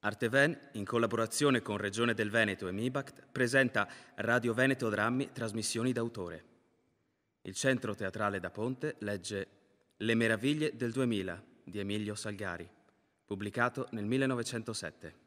Arteven, in collaborazione con Regione del Veneto e Mibact, presenta Radio Veneto Drammi Trasmissioni d'autore. Il Centro Teatrale da Ponte legge Le meraviglie del 2000 di Emilio Salgari, pubblicato nel 1907.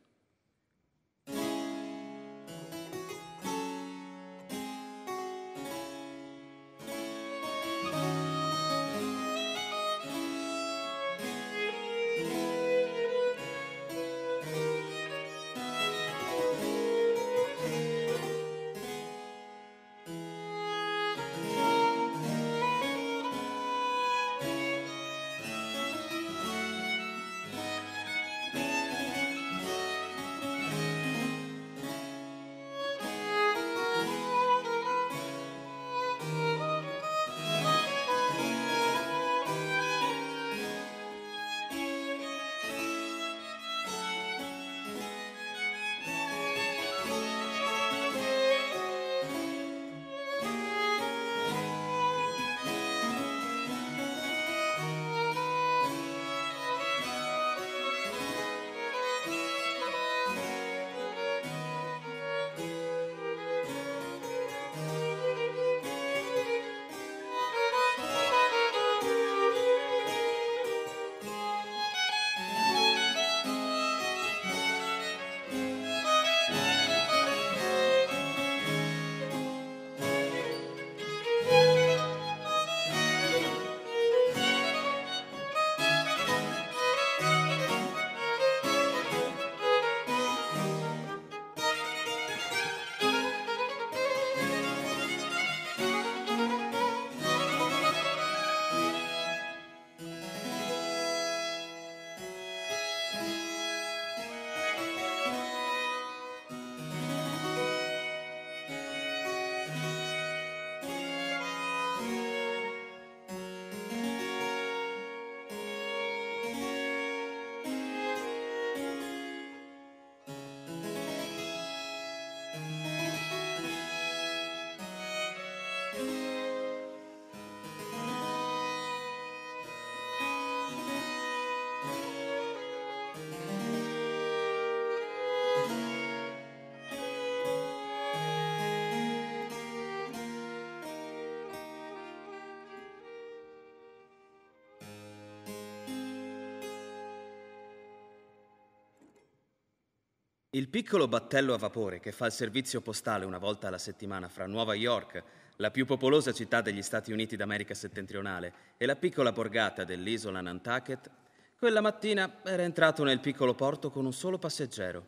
Il piccolo battello a vapore che fa il servizio postale una volta alla settimana fra Nuova York, la più popolosa città degli Stati Uniti d'America settentrionale, e la piccola borgata dell'isola Nantucket, quella mattina era entrato nel piccolo porto con un solo passeggero.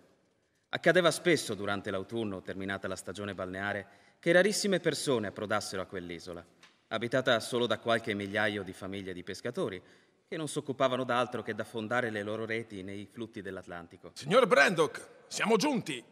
Accadeva spesso durante l'autunno, terminata la stagione balneare, che rarissime persone approdassero a quell'isola, abitata solo da qualche migliaio di famiglie di pescatori, che non si occupavano d'altro che d'affondare le loro reti nei flutti dell'Atlantico. Signor Brandok, siamo giunti!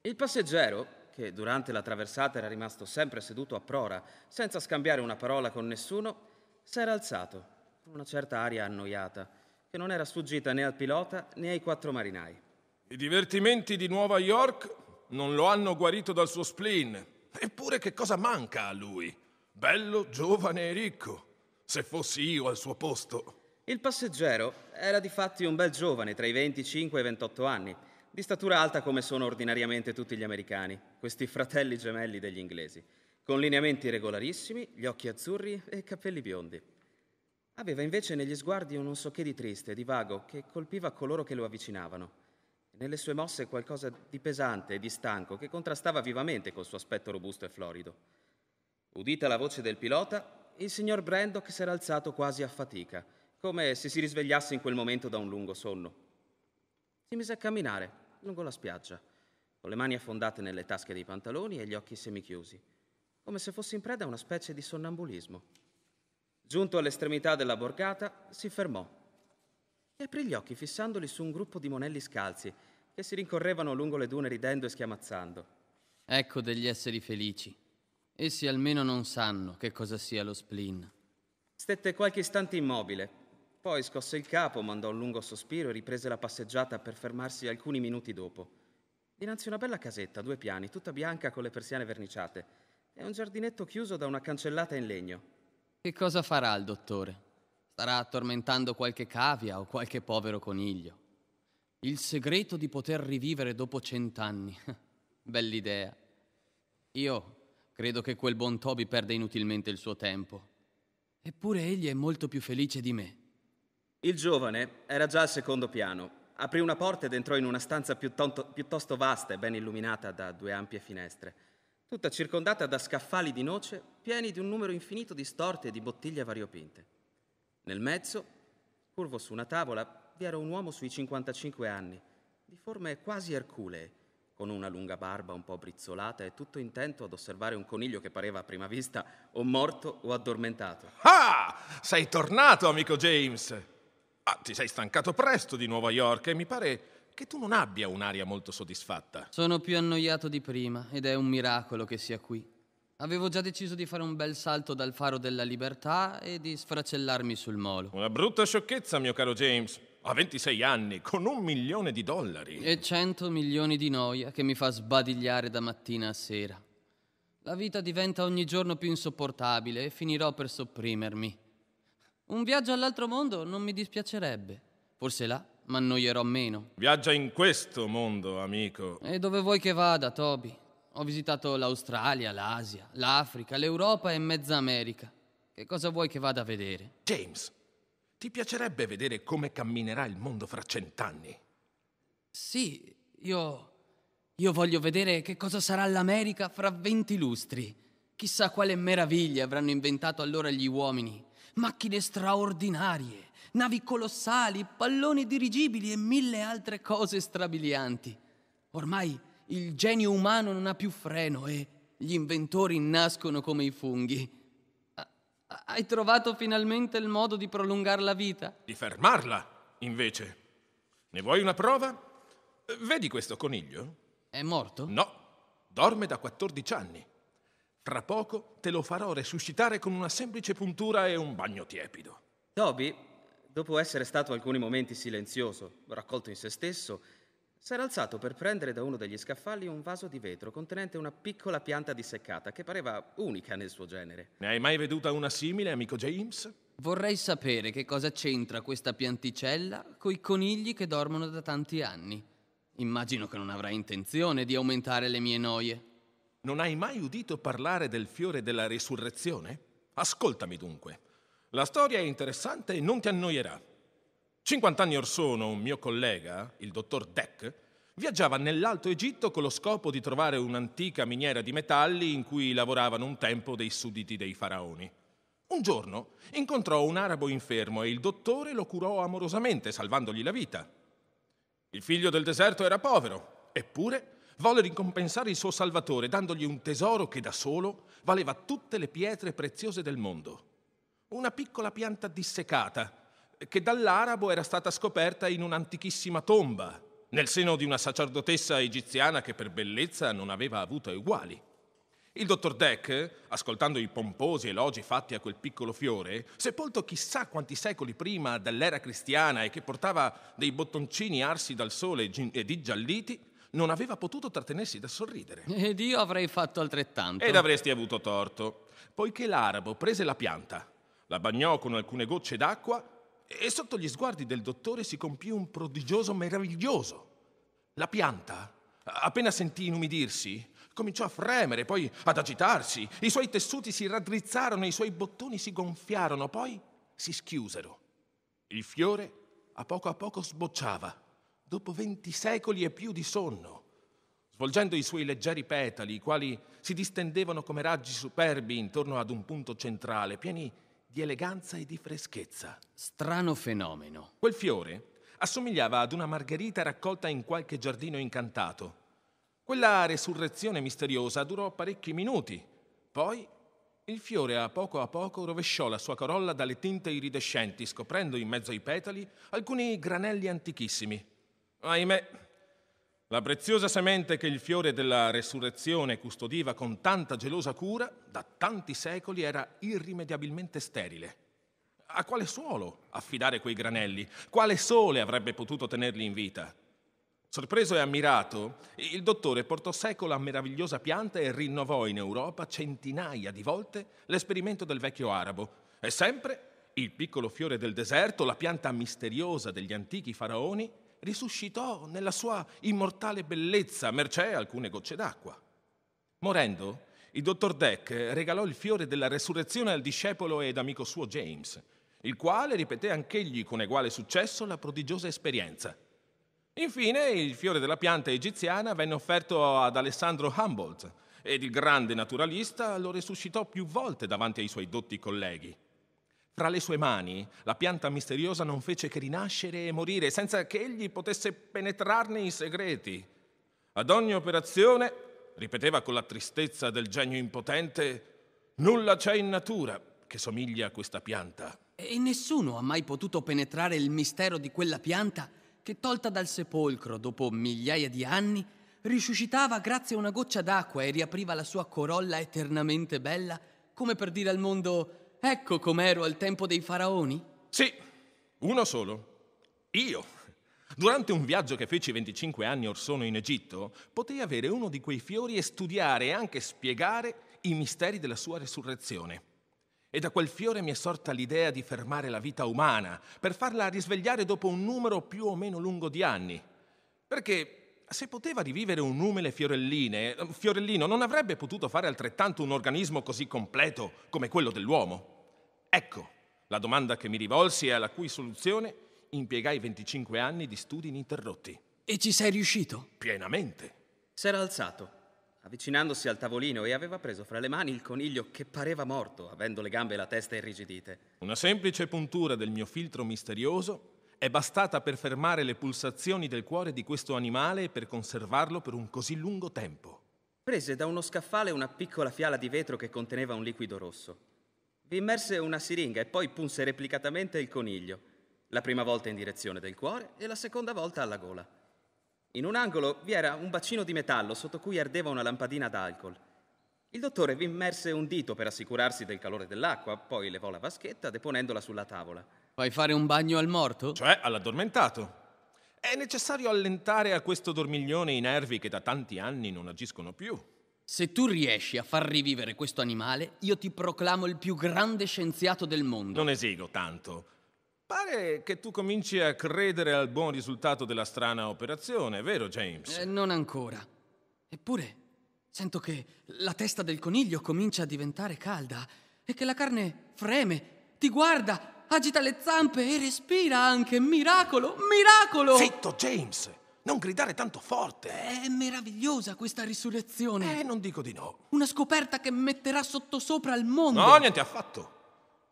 Il passeggero, che durante la traversata era rimasto sempre seduto a prora, senza scambiare una parola con nessuno, s'era alzato, con una certa aria annoiata, che non era sfuggita né al pilota né ai quattro marinai. I divertimenti di Nuova York non lo hanno guarito dal suo spleen. Eppure che cosa manca a lui? Bello, giovane e ricco. Se fossi io al suo posto. Il passeggero era difatti un bel giovane tra i 25 e i 28 anni, di statura alta come sono ordinariamente tutti gli americani, questi fratelli gemelli degli inglesi, con lineamenti regolarissimi, gli occhi azzurri e i capelli biondi. Aveva invece negli sguardi un non so che di triste, di vago, che colpiva coloro che lo avvicinavano. Nelle sue mosse qualcosa di pesante e di stanco che contrastava vivamente col suo aspetto robusto e florido. Udita la voce del pilota, il signor Brandock si era alzato quasi a fatica come se si risvegliasse in quel momento da un lungo sonno. Si mise a camminare lungo la spiaggia, con le mani affondate nelle tasche dei pantaloni e gli occhi semichiusi, come se fosse in preda a una specie di sonnambulismo. Giunto all'estremità della borgata, si fermò e aprì gli occhi fissandoli su un gruppo di monelli scalzi che si rincorrevano lungo le dune ridendo e schiamazzando. Ecco degli esseri felici. Essi almeno non sanno che cosa sia lo spleen. Stette qualche istante immobile, poi scosse il capo, mandò un lungo sospiro e riprese la passeggiata per fermarsi alcuni minuti dopo. Dinanzi una bella casetta, due piani, tutta bianca con le persiane verniciate, e un giardinetto chiuso da una cancellata in legno. Che cosa farà il dottore? Starà tormentando qualche cavia o qualche povero coniglio. Il segreto di poter rivivere dopo cent'anni. Bell'idea. Io credo che quel buon Toby perda inutilmente il suo tempo. Eppure egli è molto più felice di me. Il giovane era già al secondo piano. Aprì una porta ed entrò in una stanza piuttosto, piuttosto vasta e ben illuminata da due ampie finestre, tutta circondata da scaffali di noce pieni di un numero infinito di storte e di bottiglie variopinte. Nel mezzo, curvo su una tavola, vi era un uomo sui 55 anni, di forme quasi erculee, con una lunga barba un po' brizzolata e tutto intento ad osservare un coniglio che pareva a prima vista o morto o addormentato. Ah! Sei tornato, amico James! Ah, ti sei stancato presto di New York e mi pare che tu non abbia un'aria molto soddisfatta. Sono più annoiato di prima ed è un miracolo che sia qui. Avevo già deciso di fare un bel salto dal faro della libertà e di sfracellarmi sul molo. Una brutta sciocchezza, mio caro James. A 26 anni, con un milione di dollari. E 100 milioni di noia che mi fa sbadigliare da mattina a sera. La vita diventa ogni giorno più insopportabile e finirò per sopprimermi. Un viaggio all'altro mondo non mi dispiacerebbe. Forse là m'annoierò meno. Viaggia in questo mondo, amico. E dove vuoi che vada, Toby? Ho visitato l'Australia, l'Asia, l'Africa, l'Europa e mezza America. Che cosa vuoi che vada a vedere? James, ti piacerebbe vedere come camminerà il mondo fra cent'anni? Sì, io... Io voglio vedere che cosa sarà l'America fra venti lustri. Chissà quale meraviglie avranno inventato allora gli uomini macchine straordinarie, navi colossali, palloni dirigibili e mille altre cose strabilianti. Ormai il genio umano non ha più freno e gli inventori nascono come i funghi. Hai trovato finalmente il modo di prolungare la vita? Di fermarla, invece. Ne vuoi una prova? Eh, vedi questo coniglio? È morto? No, dorme da 14 anni. Tra poco te lo farò resuscitare con una semplice puntura e un bagno tiepido. Toby, dopo essere stato alcuni momenti silenzioso, raccolto in se stesso, s'era alzato per prendere da uno degli scaffali un vaso di vetro contenente una piccola pianta disseccata che pareva unica nel suo genere. Ne hai mai veduta una simile, amico James? Vorrei sapere che cosa c'entra questa pianticella coi conigli che dormono da tanti anni. Immagino che non avrai intenzione di aumentare le mie noie. Non hai mai udito parlare del fiore della risurrezione? Ascoltami dunque. La storia è interessante e non ti annoierà. 50 anni or sono un mio collega, il dottor Deck, viaggiava nell'Alto Egitto con lo scopo di trovare un'antica miniera di metalli in cui lavoravano un tempo dei sudditi dei faraoni. Un giorno incontrò un arabo infermo e il dottore lo curò amorosamente, salvandogli la vita. Il figlio del deserto era povero, eppure volle ricompensare il suo Salvatore dandogli un tesoro che da solo valeva tutte le pietre preziose del mondo. Una piccola pianta dissecata che dall'arabo era stata scoperta in un'antichissima tomba, nel seno di una sacerdotessa egiziana che per bellezza non aveva avuto uguali. Il dottor Deck, ascoltando i pomposi elogi fatti a quel piccolo fiore, sepolto chissà quanti secoli prima dell'era cristiana e che portava dei bottoncini arsi dal sole e digialliti, non aveva potuto trattenersi da sorridere. Ed io avrei fatto altrettanto. Ed avresti avuto torto, poiché l'arabo prese la pianta, la bagnò con alcune gocce d'acqua e sotto gli sguardi del dottore si compì un prodigioso meraviglioso. La pianta, appena sentì inumidirsi, cominciò a fremere, poi ad agitarsi, i suoi tessuti si raddrizzarono, i suoi bottoni si gonfiarono, poi si schiusero. Il fiore a poco a poco sbocciava dopo venti secoli e più di sonno, svolgendo i suoi leggeri petali, i quali si distendevano come raggi superbi intorno ad un punto centrale, pieni di eleganza e di freschezza. Strano fenomeno. Quel fiore assomigliava ad una margherita raccolta in qualche giardino incantato. Quella resurrezione misteriosa durò parecchi minuti, poi il fiore a poco a poco rovesciò la sua corolla dalle tinte iridescenti, scoprendo in mezzo ai petali alcuni granelli antichissimi. Ahimè, la preziosa semente che il fiore della resurrezione custodiva con tanta gelosa cura, da tanti secoli era irrimediabilmente sterile. A quale suolo affidare quei granelli? Quale sole avrebbe potuto tenerli in vita? Sorpreso e ammirato, il dottore portò secolo a meravigliosa pianta e rinnovò in Europa centinaia di volte l'esperimento del vecchio arabo. E sempre il piccolo fiore del deserto, la pianta misteriosa degli antichi faraoni, risuscitò nella sua immortale bellezza, mercé alcune gocce d'acqua. Morendo, il dottor Deck regalò il fiore della resurrezione al discepolo ed amico suo James, il quale ripeté anch'egli con eguale successo la prodigiosa esperienza. Infine, il fiore della pianta egiziana venne offerto ad Alessandro Humboldt ed il grande naturalista lo resuscitò più volte davanti ai suoi dotti colleghi. Tra le sue mani la pianta misteriosa non fece che rinascere e morire senza che egli potesse penetrarne i segreti. Ad ogni operazione, ripeteva con la tristezza del genio impotente, nulla c'è in natura che somiglia a questa pianta. E nessuno ha mai potuto penetrare il mistero di quella pianta che, tolta dal sepolcro dopo migliaia di anni, risuscitava grazie a una goccia d'acqua e riapriva la sua corolla eternamente bella, come per dire al mondo Ecco com'ero al tempo dei faraoni? Sì, uno solo. Io. Durante un viaggio che feci 25 anni or sono in Egitto, potei avere uno di quei fiori e studiare e anche spiegare i misteri della sua resurrezione. E da quel fiore mi è sorta l'idea di fermare la vita umana per farla risvegliare dopo un numero più o meno lungo di anni. Perché se poteva rivivere un umile fiorelline, Fiorellino non avrebbe potuto fare altrettanto un organismo così completo come quello dell'uomo. Ecco la domanda che mi rivolsi e alla cui soluzione impiegai 25 anni di studi ininterrotti. E ci sei riuscito? Pienamente. S'era alzato, avvicinandosi al tavolino e aveva preso fra le mani il coniglio che pareva morto, avendo le gambe e la testa irrigidite. Una semplice puntura del mio filtro misterioso è bastata per fermare le pulsazioni del cuore di questo animale e per conservarlo per un così lungo tempo. Prese da uno scaffale una piccola fiala di vetro che conteneva un liquido rosso. Vi immerse una siringa e poi punse replicatamente il coniglio, la prima volta in direzione del cuore e la seconda volta alla gola. In un angolo vi era un bacino di metallo sotto cui ardeva una lampadina d'alcol. Il dottore vi immerse un dito per assicurarsi del calore dell'acqua, poi levò la vaschetta deponendola sulla tavola. Vuoi fare un bagno al morto? Cioè all'addormentato. È necessario allentare a questo dormiglione i nervi che da tanti anni non agiscono più. Se tu riesci a far rivivere questo animale, io ti proclamo il più grande scienziato del mondo. Non esigo tanto. Pare che tu cominci a credere al buon risultato della strana operazione, vero James? Eh, non ancora. Eppure sento che la testa del coniglio comincia a diventare calda e che la carne freme, ti guarda, agita le zampe e respira anche. Miracolo, miracolo! Zitto, James! Non gridare tanto forte. È meravigliosa questa risurrezione. Eh, non dico di no. Una scoperta che metterà sottosopra il mondo. No, niente affatto.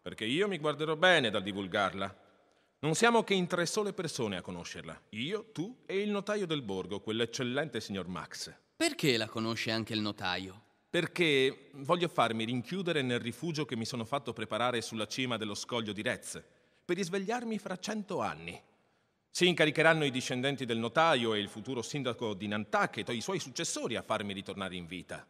Perché io mi guarderò bene dal divulgarla. Non siamo che in tre sole persone a conoscerla. Io, tu e il notaio del borgo, quell'eccellente signor Max. Perché la conosce anche il notaio? Perché voglio farmi rinchiudere nel rifugio che mi sono fatto preparare sulla cima dello scoglio di Rez, per risvegliarmi fra cento anni. Si incaricheranno i discendenti del notaio e il futuro sindaco di Nantucket o i suoi successori a farmi ritornare in vita.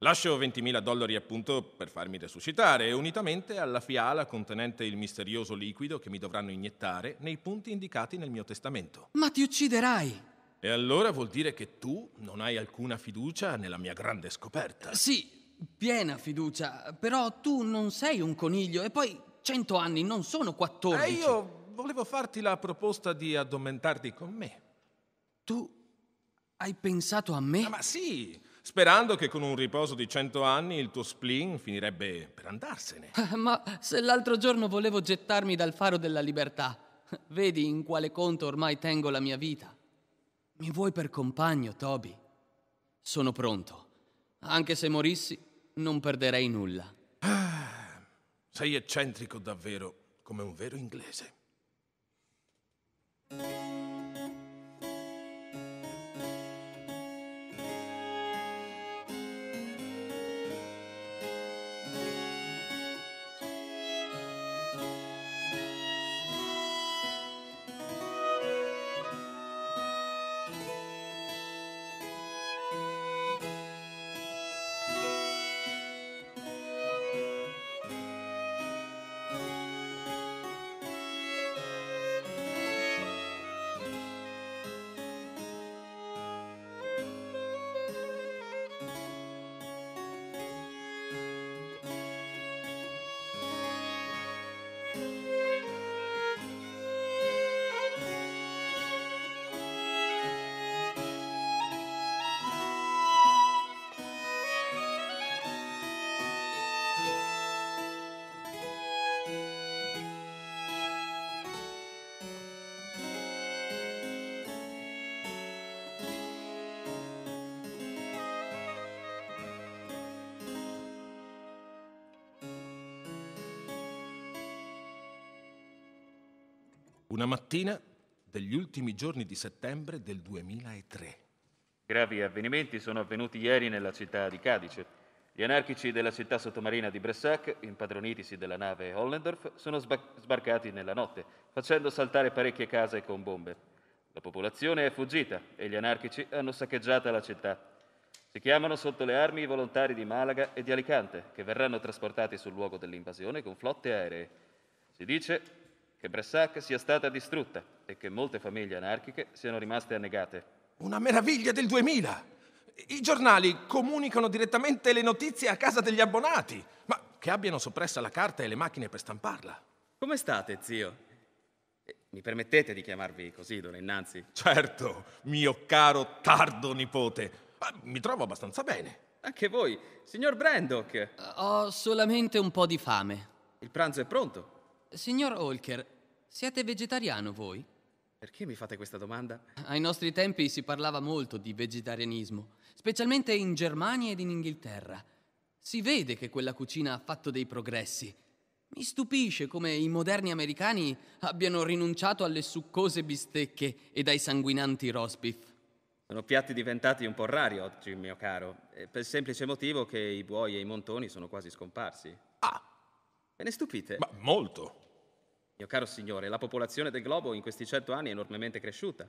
Lascio 20.000 dollari appunto per farmi resuscitare, unitamente alla fiala contenente il misterioso liquido che mi dovranno iniettare nei punti indicati nel mio testamento. Ma ti ucciderai! E allora vuol dire che tu non hai alcuna fiducia nella mia grande scoperta. Sì, piena fiducia, però tu non sei un coniglio e poi 100 anni non sono 14. E eh, io volevo farti la proposta di addormentarti con me. Tu hai pensato a me? Ah, ma sì, sperando che con un riposo di cento anni il tuo spleen finirebbe per andarsene. ma se l'altro giorno volevo gettarmi dal faro della libertà, vedi in quale conto ormai tengo la mia vita. Mi vuoi per compagno, Toby? Sono pronto. Anche se morissi, non perderei nulla. Ah, sei eccentrico davvero, come un vero inglese. Música Una mattina degli ultimi giorni di settembre del 2003. Gravi avvenimenti sono avvenuti ieri nella città di Cadice. Gli anarchici della città sottomarina di Bressac, impadronitisi della nave Hollendorf, sono sbarcati nella notte, facendo saltare parecchie case con bombe. La popolazione è fuggita e gli anarchici hanno saccheggiata la città. Si chiamano sotto le armi i volontari di Malaga e di Alicante, che verranno trasportati sul luogo dell'invasione con flotte aeree. Si dice che Bressac sia stata distrutta e che molte famiglie anarchiche siano rimaste annegate. Una meraviglia del 2000! I giornali comunicano direttamente le notizie a casa degli abbonati, ma che abbiano soppressa la carta e le macchine per stamparla. Come state, zio? Eh, mi permettete di chiamarvi così d'ora innanzi? Certo, mio caro tardo nipote. Mi trovo abbastanza bene. Anche voi, signor Brandok. Eh, ho solamente un po' di fame. Il pranzo è pronto. Signor Holker, siete vegetariano voi? Perché mi fate questa domanda? Ai nostri tempi si parlava molto di vegetarianismo, specialmente in Germania ed in Inghilterra. Si vede che quella cucina ha fatto dei progressi. Mi stupisce come i moderni americani abbiano rinunciato alle succose bistecche ed ai sanguinanti roast beef. Sono piatti diventati un po' rari oggi, mio caro, per il semplice motivo che i buoi e i montoni sono quasi scomparsi. Ah! Ve ne stupite? Ma molto. Mio caro Signore, la popolazione del globo in questi cento anni è enormemente cresciuta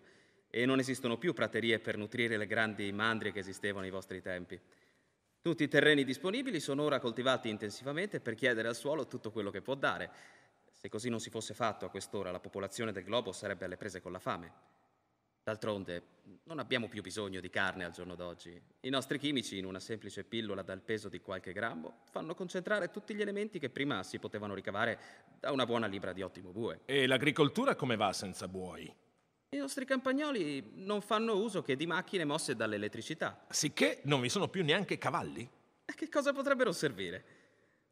e non esistono più praterie per nutrire le grandi mandrie che esistevano ai vostri tempi. Tutti i terreni disponibili sono ora coltivati intensivamente per chiedere al suolo tutto quello che può dare. Se così non si fosse fatto a quest'ora, la popolazione del globo sarebbe alle prese con la fame. D'altronde, non abbiamo più bisogno di carne al giorno d'oggi. I nostri chimici, in una semplice pillola dal peso di qualche grammo, fanno concentrare tutti gli elementi che prima si potevano ricavare da una buona libra di ottimo bue. E l'agricoltura come va senza buoi? I nostri campagnoli non fanno uso che di macchine mosse dall'elettricità. Sicché non vi sono più neanche cavalli? A che cosa potrebbero servire?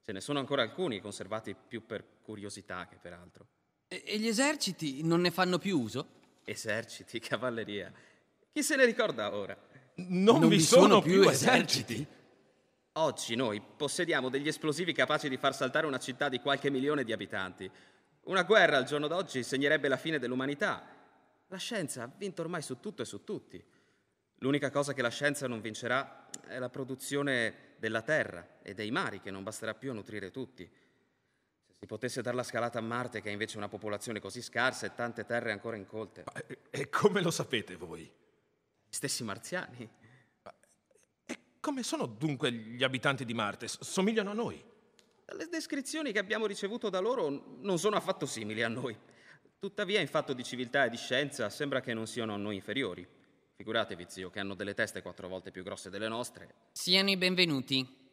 Ce ne sono ancora alcuni conservati più per curiosità che per altro. E gli eserciti non ne fanno più uso? Eserciti, cavalleria. Chi se ne ricorda ora? Non, non vi sono, sono più eserciti. eserciti. Oggi noi possediamo degli esplosivi capaci di far saltare una città di qualche milione di abitanti. Una guerra al giorno d'oggi segnerebbe la fine dell'umanità. La scienza ha vinto ormai su tutto e su tutti. L'unica cosa che la scienza non vincerà è la produzione della terra e dei mari che non basterà più a nutrire tutti si potesse dare la scalata a Marte, che ha invece una popolazione così scarsa e tante terre ancora incolte. Ma, eh, e come lo sapete voi? Gli stessi marziani. Ma, e come sono dunque gli abitanti di Marte? somigliano a noi? Le descrizioni che abbiamo ricevuto da loro non sono affatto simili a noi. Tuttavia, in fatto di civiltà e di scienza, sembra che non siano a noi inferiori. Figuratevi, zio, che hanno delle teste quattro volte più grosse delle nostre. Siano i benvenuti.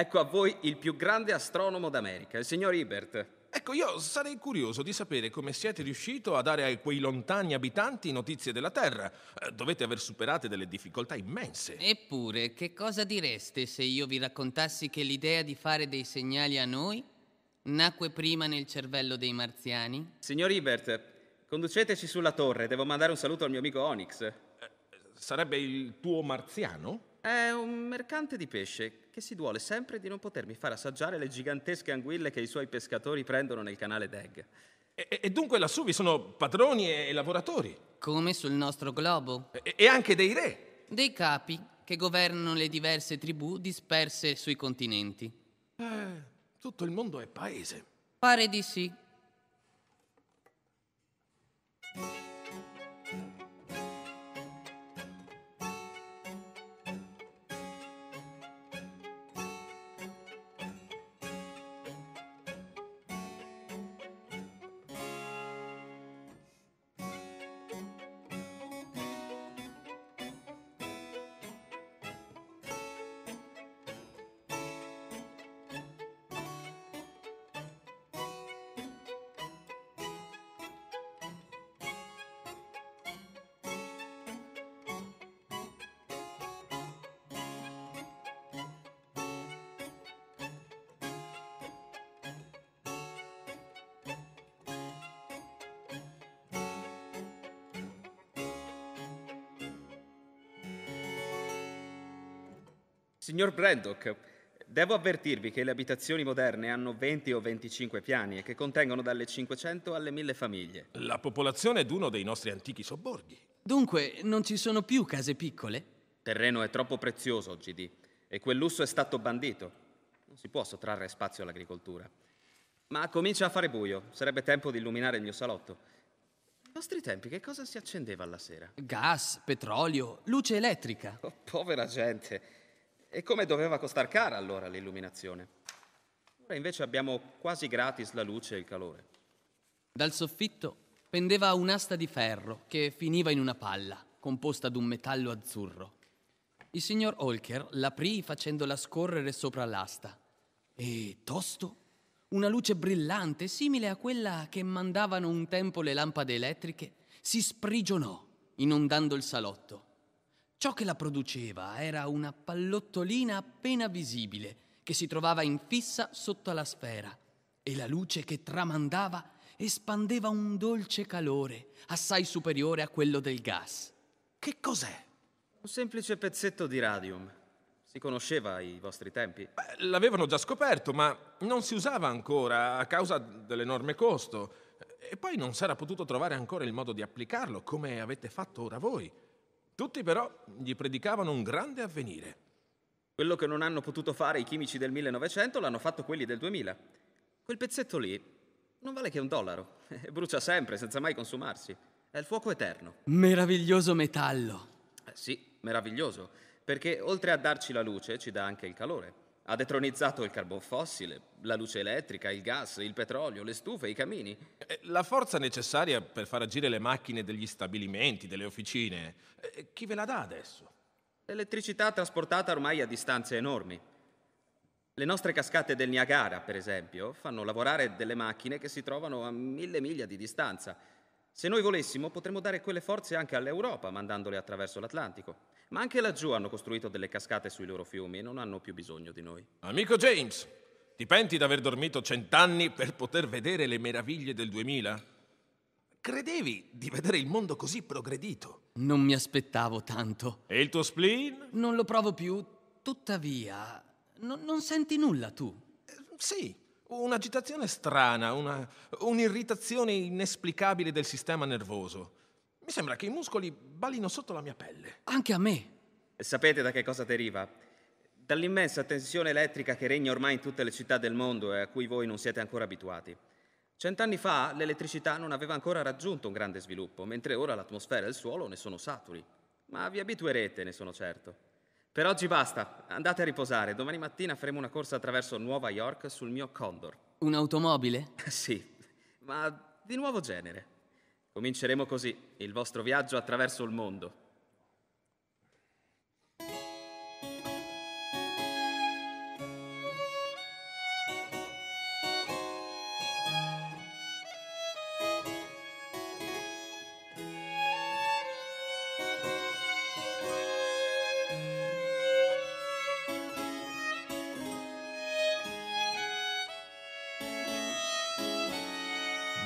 Ecco a voi il più grande astronomo d'America, il signor Ibert. Ecco, io sarei curioso di sapere come siete riuscito a dare a quei lontani abitanti notizie della Terra. Eh, dovete aver superato delle difficoltà immense. Eppure, che cosa direste se io vi raccontassi che l'idea di fare dei segnali a noi nacque prima nel cervello dei marziani? Signor Ibert, conduceteci sulla torre, devo mandare un saluto al mio amico Onyx. Eh, sarebbe il tuo marziano? È un mercante di pesce che si duole sempre di non potermi far assaggiare le gigantesche anguille che i suoi pescatori prendono nel canale d'Egg. E, e dunque lassù vi sono padroni e, e lavoratori. Come sul nostro globo. E, e anche dei re. Dei capi che governano le diverse tribù disperse sui continenti. Eh, tutto il mondo è paese. Pare di sì. Signor Braddock, devo avvertirvi che le abitazioni moderne hanno 20 o 25 piani e che contengono dalle 500 alle 1000 famiglie. La popolazione è d'uno dei nostri antichi sobborghi. Dunque, non ci sono più case piccole? Terreno è troppo prezioso oggi di e quel lusso è stato bandito. Non si può sottrarre spazio all'agricoltura. Ma comincia a fare buio, sarebbe tempo di illuminare il mio salotto. Ai vostri tempi che cosa si accendeva alla sera? Gas, petrolio, luce elettrica. Oh, povera gente. E come doveva costar cara allora l'illuminazione? Ora invece abbiamo quasi gratis la luce e il calore. Dal soffitto pendeva un'asta di ferro che finiva in una palla, composta d'un metallo azzurro. Il signor Holker l'aprì facendola scorrere sopra l'asta e, tosto, una luce brillante, simile a quella che mandavano un tempo le lampade elettriche, si sprigionò, inondando il salotto. Ciò che la produceva era una pallottolina appena visibile, che si trovava infissa sotto la sfera, e la luce che tramandava espandeva un dolce calore, assai superiore a quello del gas. Che cos'è? Un semplice pezzetto di radium. Si conosceva ai vostri tempi? Beh, l'avevano già scoperto, ma non si usava ancora a causa dell'enorme costo. E poi non si era potuto trovare ancora il modo di applicarlo, come avete fatto ora voi. Tutti però gli predicavano un grande avvenire. Quello che non hanno potuto fare i chimici del 1900 l'hanno fatto quelli del 2000. Quel pezzetto lì non vale che un dollaro. Brucia sempre, senza mai consumarsi. È il fuoco eterno. Meraviglioso metallo. Eh, sì, meraviglioso, perché oltre a darci la luce ci dà anche il calore. Ha detronizzato il carbon fossile, la luce elettrica, il gas, il petrolio, le stufe, i camini. Eh, la forza necessaria per far agire le macchine degli stabilimenti, delle officine, eh, chi ve la dà adesso? L'elettricità trasportata ormai a distanze enormi. Le nostre cascate del Niagara, per esempio, fanno lavorare delle macchine che si trovano a mille miglia di distanza se noi volessimo, potremmo dare quelle forze anche all'Europa, mandandole attraverso l'Atlantico. Ma anche laggiù hanno costruito delle cascate sui loro fiumi e non hanno più bisogno di noi. Amico James, ti penti d'aver dormito cent'anni per poter vedere le meraviglie del 2000? Credevi di vedere il mondo così progredito? Non mi aspettavo tanto. E il tuo spleen? Non lo provo più. Tuttavia, non, non senti nulla tu? Eh, sì, Un'agitazione strana, una, un'irritazione inesplicabile del sistema nervoso. Mi sembra che i muscoli balino sotto la mia pelle. Anche a me. Sapete da che cosa deriva? Dall'immensa tensione elettrica che regna ormai in tutte le città del mondo e a cui voi non siete ancora abituati. Cent'anni fa l'elettricità non aveva ancora raggiunto un grande sviluppo, mentre ora l'atmosfera e il suolo ne sono saturi. Ma vi abituerete, ne sono certo. Per oggi basta, andate a riposare. Domani mattina faremo una corsa attraverso Nuova York sul mio Condor. Un'automobile? sì, ma di nuovo genere. Cominceremo così il vostro viaggio attraverso il mondo.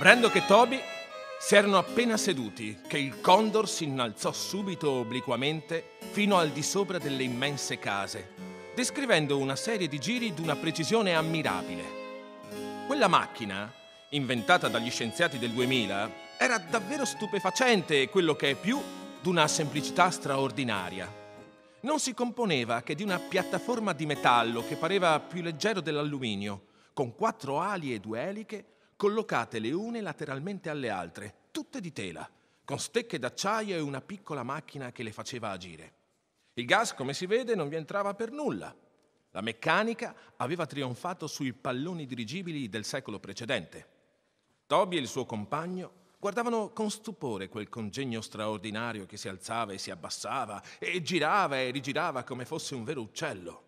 Brandok e Toby si erano appena seduti che il Condor si innalzò subito obliquamente fino al di sopra delle immense case, descrivendo una serie di giri d'una precisione ammirabile. Quella macchina, inventata dagli scienziati del 2000, era davvero stupefacente e quello che è più d'una semplicità straordinaria. Non si componeva che di una piattaforma di metallo che pareva più leggero dell'alluminio, con quattro ali e due eliche collocate le une lateralmente alle altre, tutte di tela, con stecche d'acciaio e una piccola macchina che le faceva agire. Il gas, come si vede, non vi entrava per nulla. La meccanica aveva trionfato sui palloni dirigibili del secolo precedente. Toby e il suo compagno guardavano con stupore quel congegno straordinario che si alzava e si abbassava e girava e rigirava come fosse un vero uccello.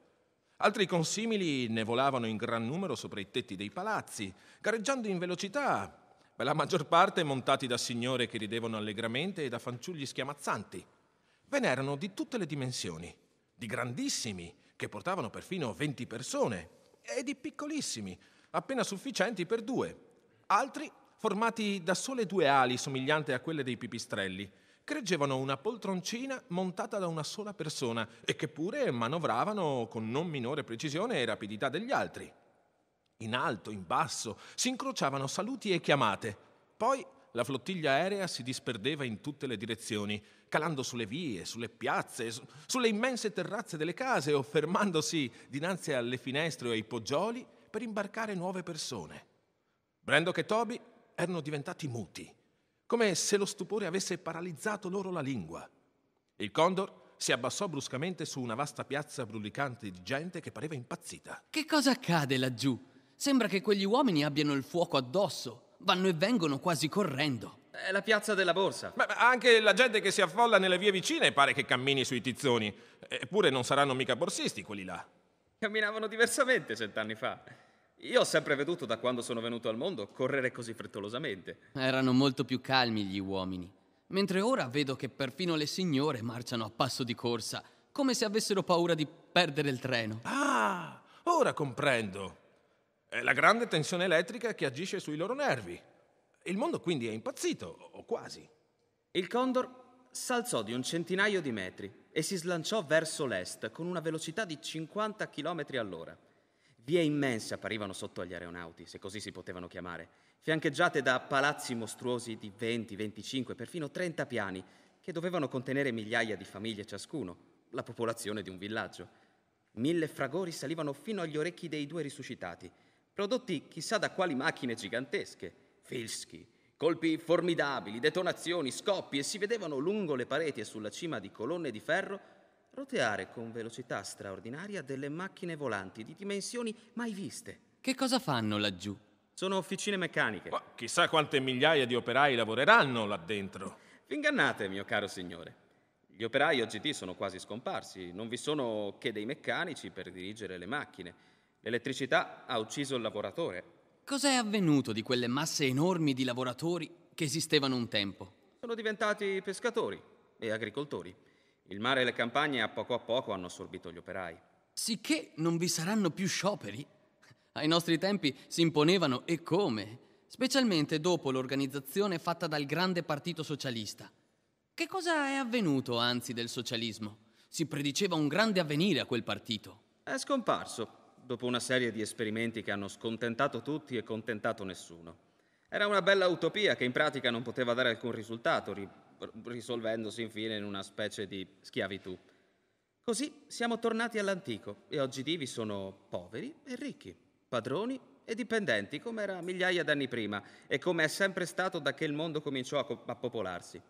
Altri consimili ne volavano in gran numero sopra i tetti dei palazzi, gareggiando in velocità, per la maggior parte montati da signore che ridevano allegramente e da fanciulli schiamazzanti. Ve n'erano di tutte le dimensioni, di grandissimi, che portavano perfino 20 persone, e di piccolissimi, appena sufficienti per due. Altri formati da sole due ali somigliante a quelle dei pipistrelli, Creggevano una poltroncina montata da una sola persona e che pure manovravano con non minore precisione e rapidità degli altri. In alto, in basso, si incrociavano saluti e chiamate. Poi la flottiglia aerea si disperdeva in tutte le direzioni, calando sulle vie, sulle piazze, su- sulle immense terrazze delle case o fermandosi dinanzi alle finestre o ai poggioli per imbarcare nuove persone. Brandok e Toby erano diventati muti come se lo stupore avesse paralizzato loro la lingua. Il condor si abbassò bruscamente su una vasta piazza brulicante di gente che pareva impazzita. Che cosa accade laggiù? Sembra che quegli uomini abbiano il fuoco addosso. Vanno e vengono quasi correndo. È la piazza della borsa. Ma anche la gente che si affolla nelle vie vicine pare che cammini sui tizzoni. Eppure non saranno mica borsisti quelli là. Camminavano diversamente cent'anni fa. Io ho sempre veduto da quando sono venuto al mondo correre così frettolosamente. Erano molto più calmi gli uomini, mentre ora vedo che perfino le signore marciano a passo di corsa, come se avessero paura di perdere il treno. Ah, ora comprendo. È la grande tensione elettrica che agisce sui loro nervi. Il mondo quindi è impazzito, o quasi. Il Condor s'alzò di un centinaio di metri e si slanciò verso l'est con una velocità di 50 km all'ora. Vie immense apparivano sotto agli aeronauti, se così si potevano chiamare, fiancheggiate da palazzi mostruosi di 20, 25, perfino 30 piani, che dovevano contenere migliaia di famiglie ciascuno, la popolazione di un villaggio. Mille fragori salivano fino agli orecchi dei due risuscitati, prodotti chissà da quali macchine gigantesche, filschi, colpi formidabili, detonazioni, scoppi, e si vedevano lungo le pareti e sulla cima di colonne di ferro roteare con velocità straordinaria delle macchine volanti di dimensioni mai viste. Che cosa fanno laggiù? Sono officine meccaniche. Ma chissà quante migliaia di operai lavoreranno là dentro. Vingannate, mio caro signore. Gli operai OGT sono quasi scomparsi, non vi sono che dei meccanici per dirigere le macchine. L'elettricità ha ucciso il lavoratore. Cos'è avvenuto di quelle masse enormi di lavoratori che esistevano un tempo? Sono diventati pescatori e agricoltori. Il mare e le campagne a poco a poco hanno assorbito gli operai. Sicché non vi saranno più scioperi? Ai nostri tempi si imponevano e come, specialmente dopo l'organizzazione fatta dal grande partito socialista. Che cosa è avvenuto, anzi, del socialismo? Si prediceva un grande avvenire a quel partito. È scomparso, dopo una serie di esperimenti che hanno scontentato tutti e contentato nessuno. Era una bella utopia che in pratica non poteva dare alcun risultato, risolvendosi infine in una specie di schiavitù. Così siamo tornati all'antico e oggi vi sono poveri e ricchi, padroni e dipendenti, come era migliaia d'anni prima e come è sempre stato da che il mondo cominciò a, co- a popolarsi.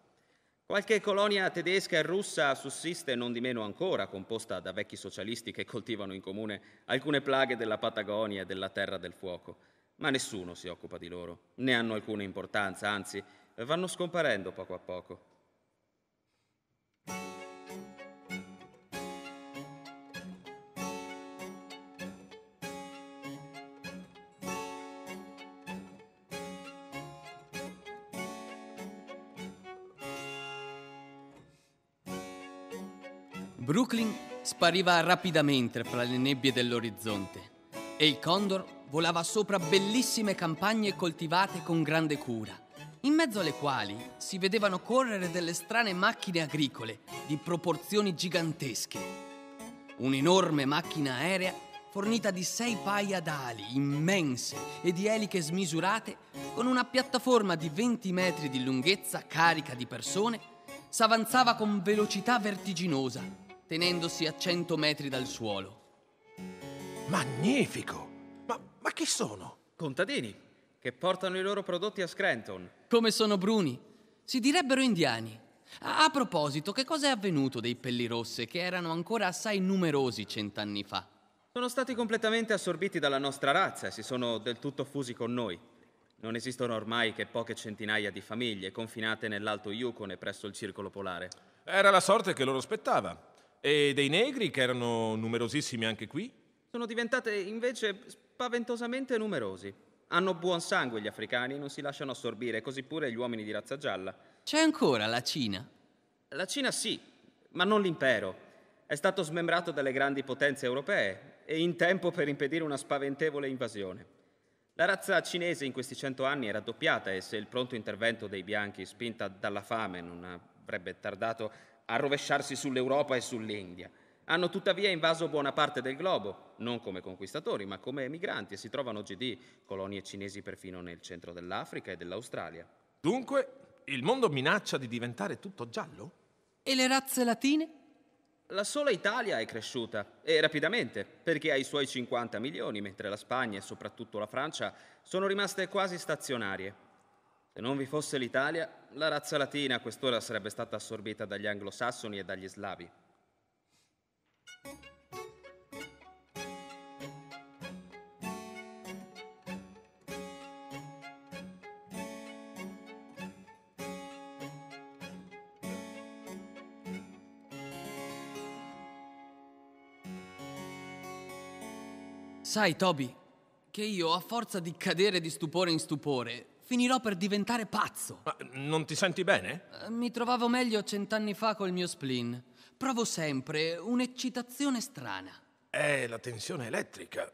Qualche colonia tedesca e russa sussiste non di meno ancora, composta da vecchi socialisti che coltivano in comune alcune plaghe della Patagonia e della Terra del Fuoco, ma nessuno si occupa di loro, né hanno alcuna importanza, anzi vanno scomparendo poco a poco. Brooklyn spariva rapidamente fra le nebbie dell'orizzonte e il condor volava sopra bellissime campagne coltivate con grande cura in mezzo alle quali si vedevano correre delle strane macchine agricole di proporzioni gigantesche. Un'enorme macchina aerea fornita di sei paia d'ali immense e di eliche smisurate, con una piattaforma di 20 metri di lunghezza carica di persone, s'avanzava con velocità vertiginosa, tenendosi a 100 metri dal suolo. Magnifico! Ma, ma chi sono? Contadini, che portano i loro prodotti a Scranton. Come sono bruni? Si direbbero indiani. A, a proposito, che cosa è avvenuto dei pellirosse che erano ancora assai numerosi cent'anni fa? Sono stati completamente assorbiti dalla nostra razza e si sono del tutto fusi con noi. Non esistono ormai che poche centinaia di famiglie confinate nell'Alto Yukon e presso il Circolo Polare. Era la sorte che loro spettava. E dei negri, che erano numerosissimi anche qui? Sono diventate invece spaventosamente numerosi. Hanno buon sangue gli africani, non si lasciano assorbire, così pure gli uomini di razza gialla. C'è ancora la Cina? La Cina sì, ma non l'impero. È stato smembrato dalle grandi potenze europee e in tempo per impedire una spaventevole invasione. La razza cinese in questi cento anni è raddoppiata e se il pronto intervento dei bianchi, spinta dalla fame, non avrebbe tardato a rovesciarsi sull'Europa e sull'India. Hanno tuttavia invaso buona parte del globo, non come conquistatori, ma come migranti e si trovano oggi di colonie cinesi perfino nel centro dell'Africa e dell'Australia. Dunque, il mondo minaccia di diventare tutto giallo? E le razze latine? La sola Italia è cresciuta, e rapidamente, perché ha i suoi 50 milioni, mentre la Spagna e soprattutto la Francia sono rimaste quasi stazionarie. Se non vi fosse l'Italia, la razza latina a quest'ora sarebbe stata assorbita dagli anglosassoni e dagli slavi. Sai, Toby, che io, a forza di cadere di stupore in stupore, finirò per diventare pazzo. Ma non ti senti bene? Mi trovavo meglio cent'anni fa col mio spleen. Provo sempre un'eccitazione strana. È la tensione elettrica.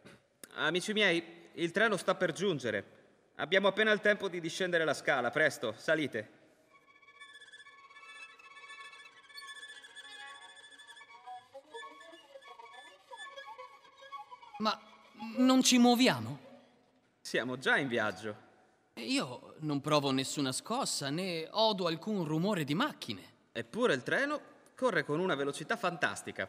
Amici miei, il treno sta per giungere. Abbiamo appena il tempo di discendere la scala. Presto, salite. Ma non ci muoviamo? Siamo già in viaggio. Io non provo nessuna scossa né odo alcun rumore di macchine. Eppure il treno corre con una velocità fantastica.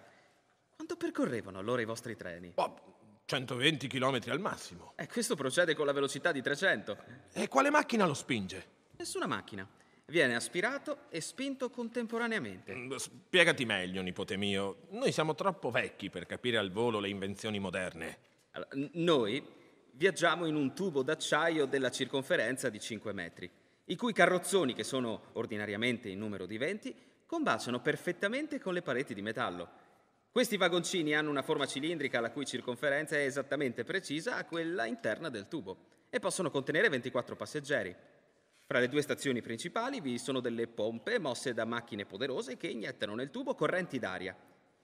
Quanto percorrevano allora i vostri treni? Oh, 120 km al massimo. E eh, questo procede con la velocità di 300. E quale macchina lo spinge? Nessuna macchina. Viene aspirato e spinto contemporaneamente. Mm, spiegati meglio, nipote mio. Noi siamo troppo vecchi per capire al volo le invenzioni moderne. Allora, noi viaggiamo in un tubo d'acciaio della circonferenza di 5 metri, i cui carrozzoni, che sono ordinariamente in numero di 20, combaciano perfettamente con le pareti di metallo. Questi vagoncini hanno una forma cilindrica la cui circonferenza è esattamente precisa a quella interna del tubo e possono contenere 24 passeggeri. Fra le due stazioni principali vi sono delle pompe mosse da macchine poderose che iniettano nel tubo correnti d'aria.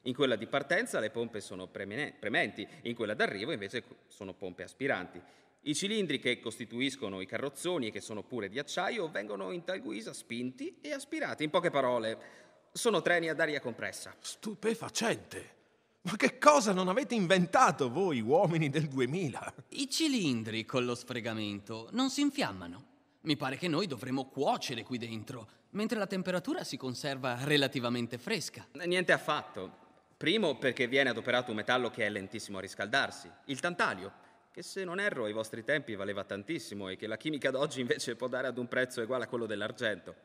In quella di partenza le pompe sono prementi, in quella d'arrivo invece sono pompe aspiranti. I cilindri che costituiscono i carrozzoni e che sono pure di acciaio vengono in tal guisa spinti e aspirati. In poche parole, sono treni ad aria compressa. Stupefacente! Ma che cosa non avete inventato voi, uomini del 2000? I cilindri con lo sfregamento non si infiammano. Mi pare che noi dovremmo cuocere qui dentro, mentre la temperatura si conserva relativamente fresca. Niente affatto. Primo perché viene adoperato un metallo che è lentissimo a riscaldarsi, il tantalio che se non erro ai vostri tempi valeva tantissimo e che la chimica d'oggi invece può dare ad un prezzo uguale a quello dell'argento.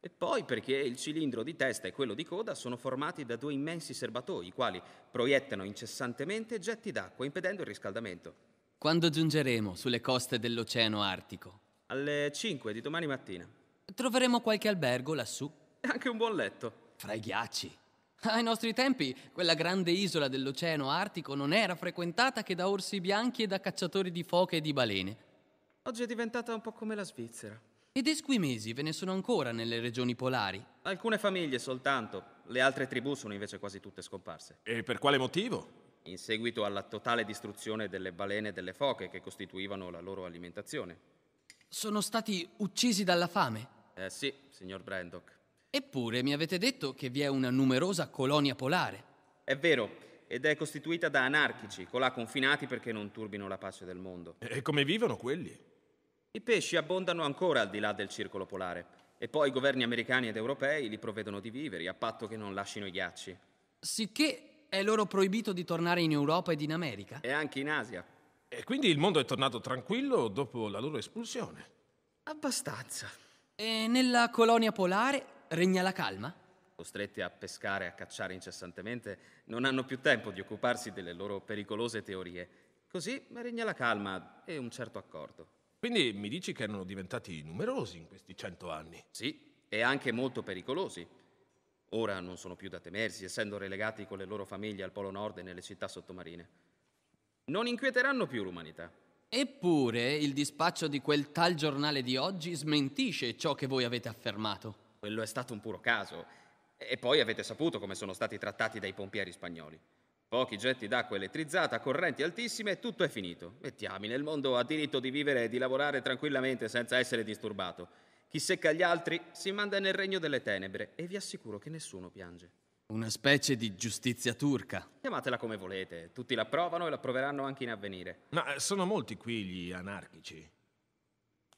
E poi perché il cilindro di testa e quello di coda sono formati da due immensi serbatoi, i quali proiettano incessantemente getti d'acqua, impedendo il riscaldamento. Quando giungeremo sulle coste dell'Oceano Artico? Alle 5 di domani mattina. Troveremo qualche albergo lassù. E anche un buon letto. Fra i ghiacci. Ai nostri tempi, quella grande isola dell'Oceano Artico non era frequentata che da orsi bianchi e da cacciatori di foche e di balene. Oggi è diventata un po' come la Svizzera. Ed esquimesi ve ne sono ancora nelle regioni polari. Alcune famiglie soltanto, le altre tribù sono invece quasi tutte scomparse. E per quale motivo? In seguito alla totale distruzione delle balene e delle foche che costituivano la loro alimentazione. Sono stati uccisi dalla fame? Eh sì, signor Brandock. Eppure mi avete detto che vi è una numerosa colonia polare. È vero, ed è costituita da anarchici, colà confinati perché non turbino la pace del mondo. E come vivono quelli? I pesci abbondano ancora al di là del circolo polare. E poi i governi americani ed europei li provvedono di viveri, a patto che non lascino i ghiacci. Sicché è loro proibito di tornare in Europa ed in America? E anche in Asia. E quindi il mondo è tornato tranquillo dopo la loro espulsione? Abbastanza. E nella colonia polare Regna la calma? Costretti a pescare e a cacciare incessantemente, non hanno più tempo di occuparsi delle loro pericolose teorie. Così regna la calma e un certo accordo. Quindi mi dici che erano diventati numerosi in questi cento anni? Sì, e anche molto pericolosi. Ora non sono più da temersi, essendo relegati con le loro famiglie al Polo Nord e nelle città sottomarine. Non inquieteranno più l'umanità. Eppure il dispaccio di quel tal giornale di oggi smentisce ciò che voi avete affermato quello è stato un puro caso. E poi avete saputo come sono stati trattati dai pompieri spagnoli. Pochi getti d'acqua elettrizzata, correnti altissime e tutto è finito. E tiamine, il mondo ha diritto di vivere e di lavorare tranquillamente senza essere disturbato. Chi secca gli altri si manda nel regno delle tenebre e vi assicuro che nessuno piange. Una specie di giustizia turca. Chiamatela come volete, tutti l'approvano e la proveranno anche in avvenire. Ma eh, sono molti qui gli anarchici.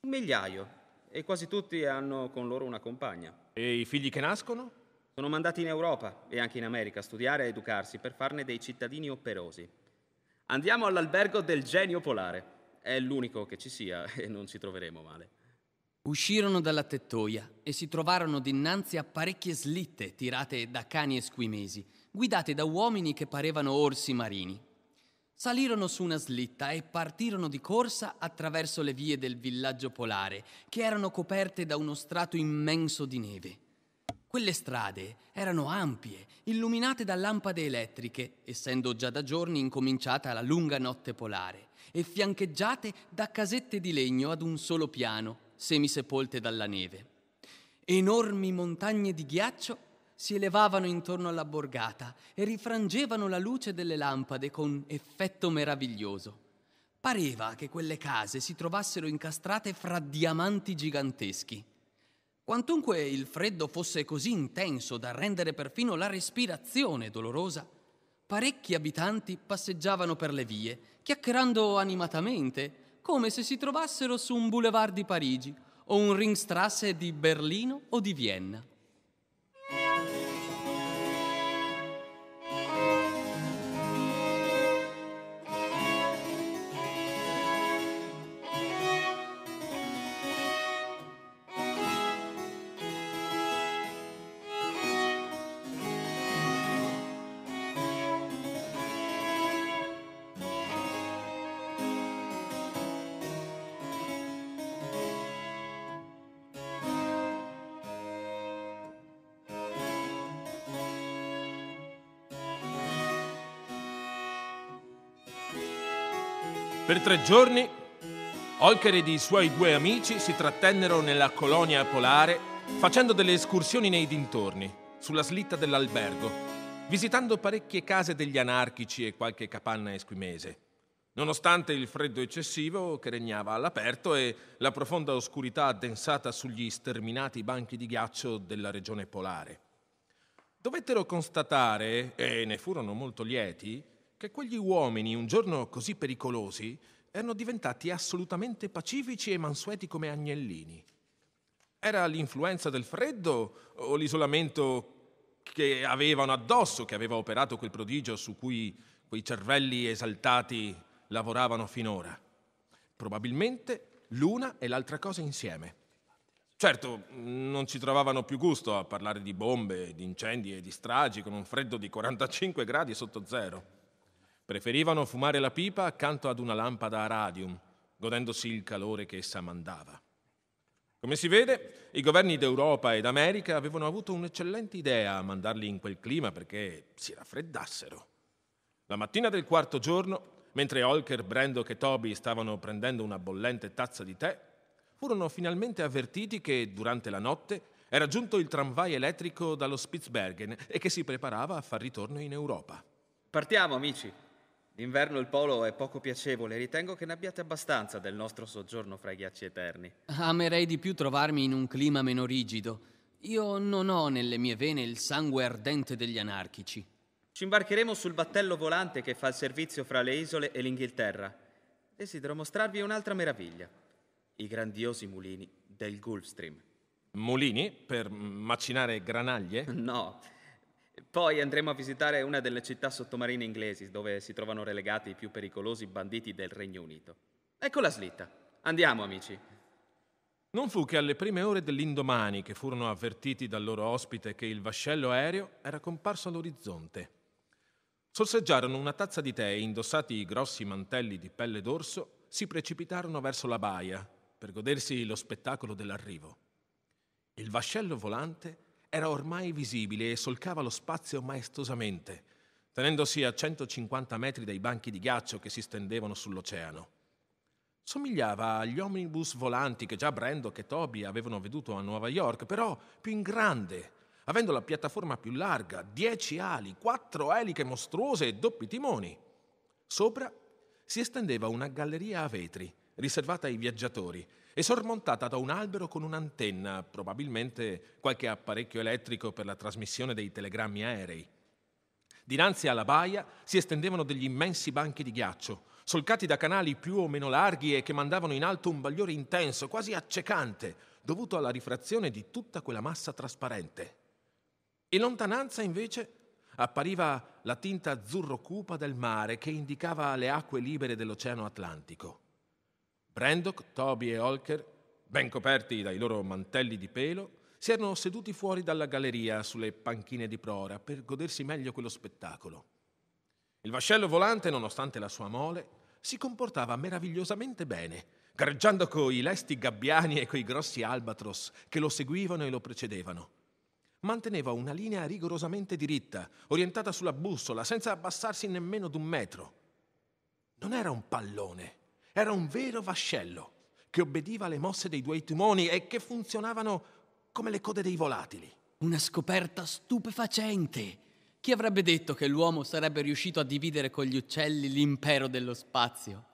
Un migliaio, e quasi tutti hanno con loro una compagna. E i figli che nascono? Sono mandati in Europa e anche in America a studiare e educarsi per farne dei cittadini operosi. Andiamo all'albergo del genio polare. È l'unico che ci sia e non ci troveremo male. Uscirono dalla tettoia e si trovarono dinanzi a parecchie slitte tirate da cani esquimesi, guidate da uomini che parevano orsi marini. Salirono su una slitta e partirono di corsa attraverso le vie del villaggio polare, che erano coperte da uno strato immenso di neve. Quelle strade erano ampie, illuminate da lampade elettriche, essendo già da giorni incominciata la lunga notte polare, e fiancheggiate da casette di legno ad un solo piano, semisepolte dalla neve. Enormi montagne di ghiaccio si elevavano intorno alla borgata e rifrangevano la luce delle lampade con effetto meraviglioso. Pareva che quelle case si trovassero incastrate fra diamanti giganteschi. Quantunque il freddo fosse così intenso da rendere perfino la respirazione dolorosa, parecchi abitanti passeggiavano per le vie, chiacchierando animatamente, come se si trovassero su un boulevard di Parigi o un ringstrasse di Berlino o di Vienna. Per tre giorni Holker ed i suoi due amici si trattennero nella colonia polare facendo delle escursioni nei dintorni, sulla slitta dell'albergo, visitando parecchie case degli anarchici e qualche capanna esquimese. Nonostante il freddo eccessivo che regnava all'aperto e la profonda oscurità addensata sugli sterminati banchi di ghiaccio della regione polare, dovettero constatare, e ne furono molto lieti, che quegli uomini, un giorno così pericolosi, erano diventati assolutamente pacifici e mansueti come agnellini. Era l'influenza del freddo o l'isolamento che avevano addosso che aveva operato quel prodigio su cui quei cervelli esaltati lavoravano finora? Probabilmente l'una e l'altra cosa insieme. Certo, non ci trovavano più gusto a parlare di bombe, di incendi e di stragi con un freddo di 45 gradi sotto zero. Preferivano fumare la pipa accanto ad una lampada a radium, godendosi il calore che essa mandava. Come si vede, i governi d'Europa ed America avevano avuto un'eccellente idea a mandarli in quel clima perché si raffreddassero. La mattina del quarto giorno, mentre Holker, Brandok e Toby stavano prendendo una bollente tazza di tè, furono finalmente avvertiti che durante la notte era giunto il tramvai elettrico dallo Spitzbergen e che si preparava a far ritorno in Europa. Partiamo, amici, D'inverno il polo è poco piacevole, ritengo che ne abbiate abbastanza del nostro soggiorno fra i ghiacci eterni. Amerei di più trovarmi in un clima meno rigido. Io non ho nelle mie vene il sangue ardente degli anarchici. Ci imbarcheremo sul battello volante che fa il servizio fra le isole e l'Inghilterra. Desidero mostrarvi un'altra meraviglia. I grandiosi mulini del Gulfstream. Mulini? Per macinare granaglie? No, poi andremo a visitare una delle città sottomarine inglesi dove si trovano relegati i più pericolosi banditi del Regno Unito. Ecco la slitta. Andiamo, amici. Non fu che alle prime ore dell'indomani che furono avvertiti dal loro ospite che il vascello aereo era comparso all'orizzonte. Sorseggiarono una tazza di tè e, indossati i grossi mantelli di pelle d'orso, si precipitarono verso la baia per godersi lo spettacolo dell'arrivo. Il vascello volante era ormai visibile e solcava lo spazio maestosamente, tenendosi a 150 metri dai banchi di ghiaccio che si stendevano sull'oceano. Somigliava agli omnibus volanti che già Brandok e Toby avevano veduto a New York, però più in grande, avendo la piattaforma più larga, dieci ali, quattro eliche mostruose e doppi timoni. Sopra si estendeva una galleria a vetri, riservata ai viaggiatori, e sormontata da un albero con un'antenna, probabilmente qualche apparecchio elettrico per la trasmissione dei telegrammi aerei. Dinanzi alla baia si estendevano degli immensi banchi di ghiaccio, solcati da canali più o meno larghi e che mandavano in alto un bagliore intenso, quasi accecante, dovuto alla rifrazione di tutta quella massa trasparente. In lontananza, invece, appariva la tinta azzurro cupa del mare che indicava le acque libere dell'Oceano Atlantico. Brandok, Toby e Holker, ben coperti dai loro mantelli di pelo, si erano seduti fuori dalla galleria sulle panchine di prora per godersi meglio quello spettacolo. Il vascello volante, nonostante la sua mole, si comportava meravigliosamente bene, gareggiando coi lesti gabbiani e coi grossi albatros che lo seguivano e lo precedevano. Manteneva una linea rigorosamente diritta, orientata sulla bussola, senza abbassarsi nemmeno d'un metro. Non era un pallone, era un vero vascello che obbediva alle mosse dei due timoni e che funzionavano come le code dei volatili. Una scoperta stupefacente. Chi avrebbe detto che l'uomo sarebbe riuscito a dividere con gli uccelli l'impero dello spazio?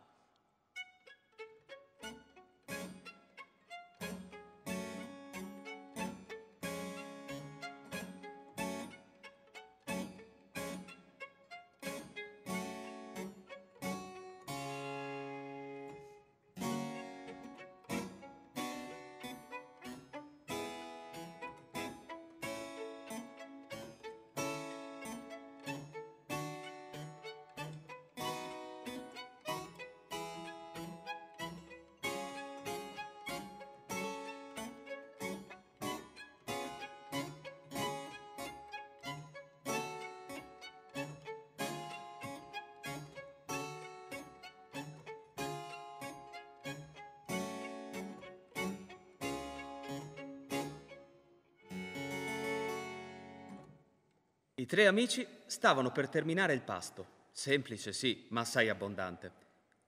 tre amici stavano per terminare il pasto, semplice sì, ma assai abbondante,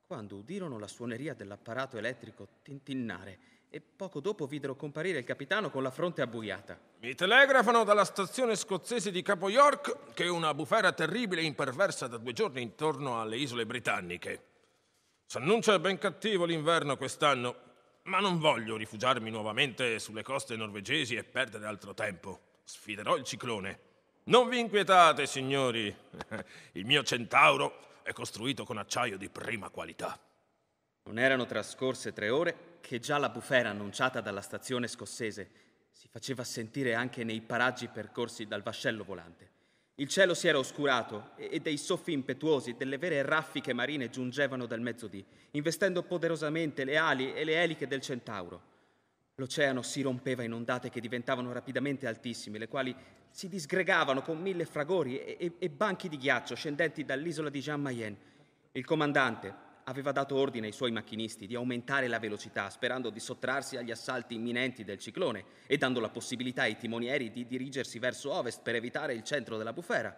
quando udirono la suoneria dell'apparato elettrico tintinnare e poco dopo videro comparire il capitano con la fronte abbuiata. Mi telegrafano dalla stazione scozzese di Capo York che una bufera terribile imperversa da due giorni intorno alle isole britanniche. S'annuncia ben cattivo l'inverno quest'anno, ma non voglio rifugiarmi nuovamente sulle coste norvegesi e perdere altro tempo. Sfiderò il ciclone. Non vi inquietate, signori, il mio centauro è costruito con acciaio di prima qualità. Non erano trascorse tre ore che già la bufera annunciata dalla stazione scossese si faceva sentire anche nei paraggi percorsi dal vascello volante. Il cielo si era oscurato e dei soffi impetuosi, delle vere raffiche marine giungevano dal mezzodì, investendo poderosamente le ali e le eliche del centauro. L'oceano si rompeva in ondate che diventavano rapidamente altissime, le quali si disgregavano con mille fragori e, e, e banchi di ghiaccio scendenti dall'isola di Jean Mayen. Il comandante aveva dato ordine ai suoi macchinisti di aumentare la velocità, sperando di sottrarsi agli assalti imminenti del ciclone e dando la possibilità ai timonieri di dirigersi verso ovest per evitare il centro della bufera.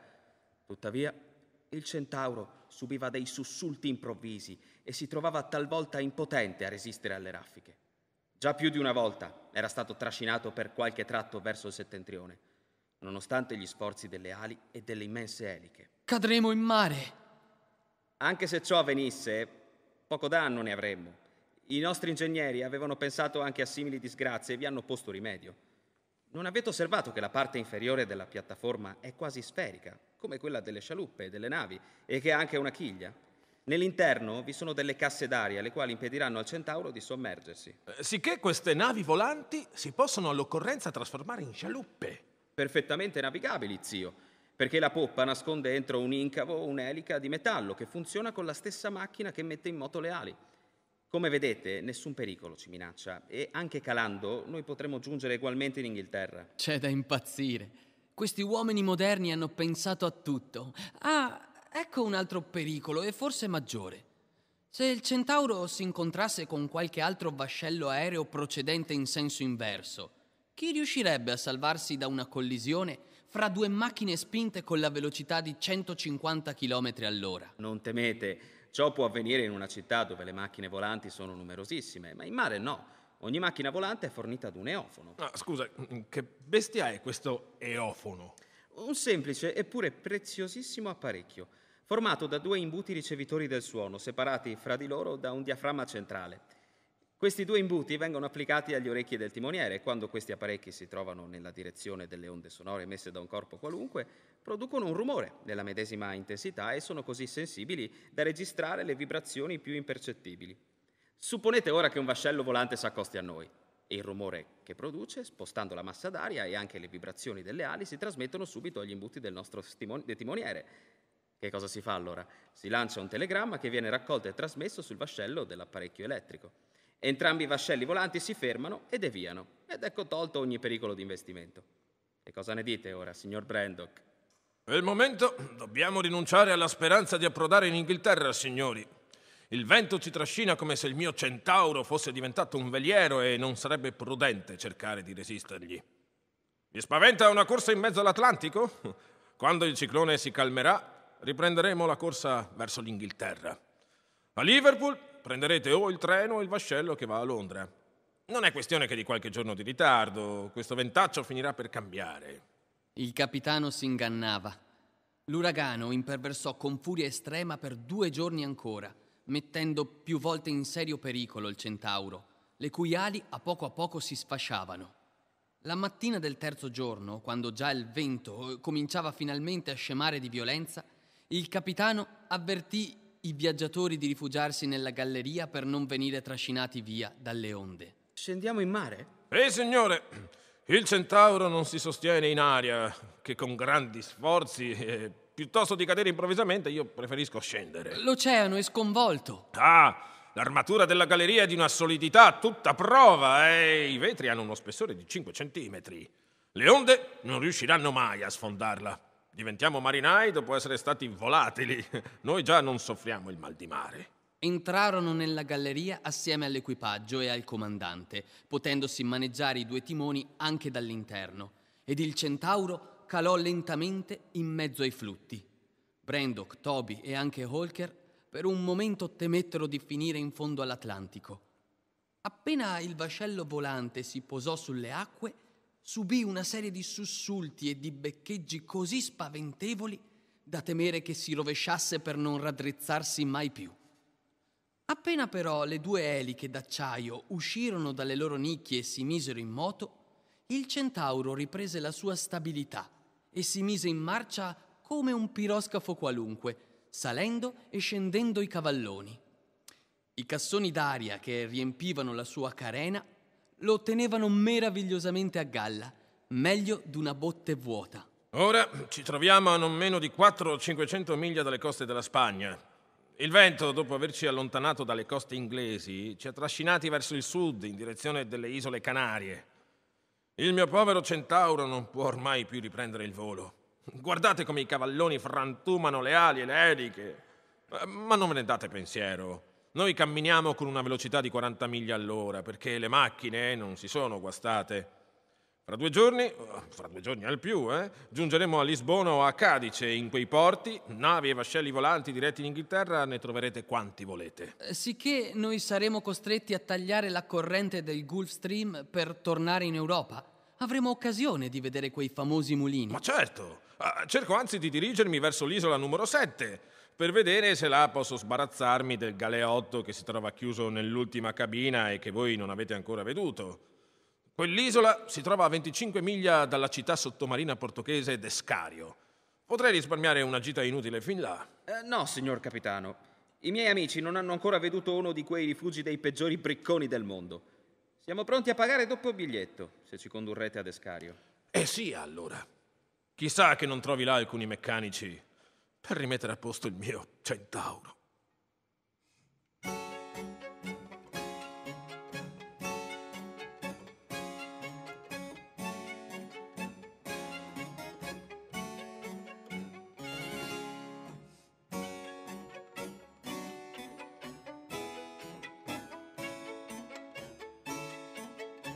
Tuttavia, il centauro subiva dei sussulti improvvisi e si trovava talvolta impotente a resistere alle raffiche. Già più di una volta era stato trascinato per qualche tratto verso il settentrione, nonostante gli sforzi delle ali e delle immense eliche. Cadremo in mare! Anche se ciò avvenisse, poco danno ne avremmo. I nostri ingegneri avevano pensato anche a simili disgrazie e vi hanno posto rimedio. Non avete osservato che la parte inferiore della piattaforma è quasi sferica, come quella delle scialuppe e delle navi, e che ha anche una chiglia? Nell'interno vi sono delle casse d'aria, le quali impediranno al Centauro di sommergersi. Eh, sicché queste navi volanti si possono all'occorrenza trasformare in scialuppe. Perfettamente navigabili, zio, perché la poppa nasconde entro un incavo un'elica di metallo che funziona con la stessa macchina che mette in moto le ali. Come vedete, nessun pericolo ci minaccia e anche calando noi potremo giungere ugualmente in Inghilterra. C'è da impazzire. Questi uomini moderni hanno pensato a tutto. Ah, Ecco un altro pericolo e forse maggiore. Se il centauro si incontrasse con qualche altro vascello aereo procedente in senso inverso, chi riuscirebbe a salvarsi da una collisione fra due macchine spinte con la velocità di 150 km all'ora? Non temete, ciò può avvenire in una città dove le macchine volanti sono numerosissime, ma in mare no. Ogni macchina volante è fornita ad un eofono. Ah, scusa, che bestia è questo eofono? Un semplice eppure preziosissimo apparecchio formato da due imbuti ricevitori del suono, separati fra di loro da un diaframma centrale. Questi due imbuti vengono applicati agli orecchi del timoniere e quando questi apparecchi si trovano nella direzione delle onde sonore emesse da un corpo qualunque, producono un rumore della medesima intensità e sono così sensibili da registrare le vibrazioni più impercettibili. Supponete ora che un vascello volante si accosti a noi e il rumore che produce, spostando la massa d'aria e anche le vibrazioni delle ali, si trasmettono subito agli imbuti del nostro timoniere che cosa si fa allora? Si lancia un telegramma che viene raccolto e trasmesso sul vascello dell'apparecchio elettrico. Entrambi i vascelli volanti si fermano e deviano, ed ecco tolto ogni pericolo di investimento. Che cosa ne dite ora, signor Brandok? Per il momento dobbiamo rinunciare alla speranza di approdare in Inghilterra, signori. Il vento ci trascina come se il mio centauro fosse diventato un veliero e non sarebbe prudente cercare di resistergli. Vi spaventa una corsa in mezzo all'Atlantico? Quando il ciclone si calmerà, riprenderemo la corsa verso l'Inghilterra. A Liverpool prenderete o il treno o il vascello che va a Londra. Non è questione che di qualche giorno di ritardo, questo ventaccio finirà per cambiare. Il capitano si ingannava. L'uragano imperversò con furia estrema per due giorni ancora, mettendo più volte in serio pericolo il centauro, le cui ali a poco a poco si sfasciavano. La mattina del terzo giorno, quando già il vento cominciava finalmente a scemare di violenza, il capitano avvertì i viaggiatori di rifugiarsi nella galleria per non venire trascinati via dalle onde. Scendiamo in mare? Ehi, signore! Il centauro non si sostiene in aria che con grandi sforzi. Eh, piuttosto di cadere improvvisamente, io preferisco scendere. L'oceano è sconvolto. Ah! L'armatura della galleria è di una solidità a tutta prova eh, e i vetri hanno uno spessore di 5 centimetri. Le onde non riusciranno mai a sfondarla. Diventiamo marinai dopo essere stati volatili. Noi già non soffriamo il mal di mare. Entrarono nella galleria assieme all'equipaggio e al comandante, potendosi maneggiare i due timoni anche dall'interno, ed il centauro calò lentamente in mezzo ai flutti. Brandok, Toby e anche Holker per un momento temettero di finire in fondo all'Atlantico. Appena il vascello volante si posò sulle acque, subì una serie di sussulti e di beccheggi così spaventevoli da temere che si rovesciasse per non raddrizzarsi mai più. Appena però le due eliche d'acciaio uscirono dalle loro nicchie e si misero in moto, il centauro riprese la sua stabilità e si mise in marcia come un piroscafo qualunque, salendo e scendendo i cavalloni. I cassoni d'aria che riempivano la sua carena lo tenevano meravigliosamente a galla, meglio d'una botte vuota. Ora ci troviamo a non meno di 400 o 500 miglia dalle coste della Spagna. Il vento, dopo averci allontanato dalle coste inglesi, ci ha trascinati verso il sud, in direzione delle isole Canarie. Il mio povero centauro non può ormai più riprendere il volo. Guardate come i cavalloni frantumano le ali e le eliche. Ma non ve ne date pensiero. Noi camminiamo con una velocità di 40 miglia all'ora perché le macchine non si sono guastate. Fra due giorni, fra due giorni al più, eh, giungeremo a Lisbona o a Cadice. In quei porti, navi e vascelli volanti diretti in Inghilterra, ne troverete quanti volete. Eh, sicché noi saremo costretti a tagliare la corrente del Gulf Stream per tornare in Europa. Avremo occasione di vedere quei famosi mulini. Ma certo! Ah, cerco anzi di dirigermi verso l'isola numero 7 per vedere se là posso sbarazzarmi del galeotto che si trova chiuso nell'ultima cabina e che voi non avete ancora veduto. Quell'isola si trova a 25 miglia dalla città sottomarina portoghese d'Escario. Potrei risparmiare una gita inutile fin là. Eh, no, signor capitano. I miei amici non hanno ancora veduto uno di quei rifugi dei peggiori bricconi del mondo. Siamo pronti a pagare doppio biglietto se ci condurrete ad Escario. Eh sì, allora. Chissà che non trovi là alcuni meccanici per rimettere a posto il mio centauro.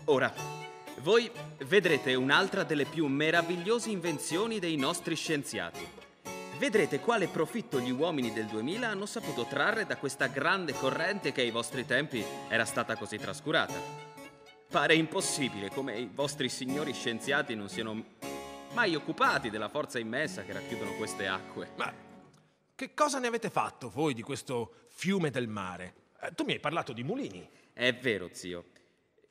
Ora, voi vedrete un'altra delle più meravigliose invenzioni dei nostri scienziati vedrete quale profitto gli uomini del 2000 hanno saputo trarre da questa grande corrente che ai vostri tempi era stata così trascurata. Pare impossibile come i vostri signori scienziati non siano mai occupati della forza immensa che racchiudono queste acque. Ma che cosa ne avete fatto voi di questo fiume del mare? Eh, tu mi hai parlato di mulini. È vero, zio.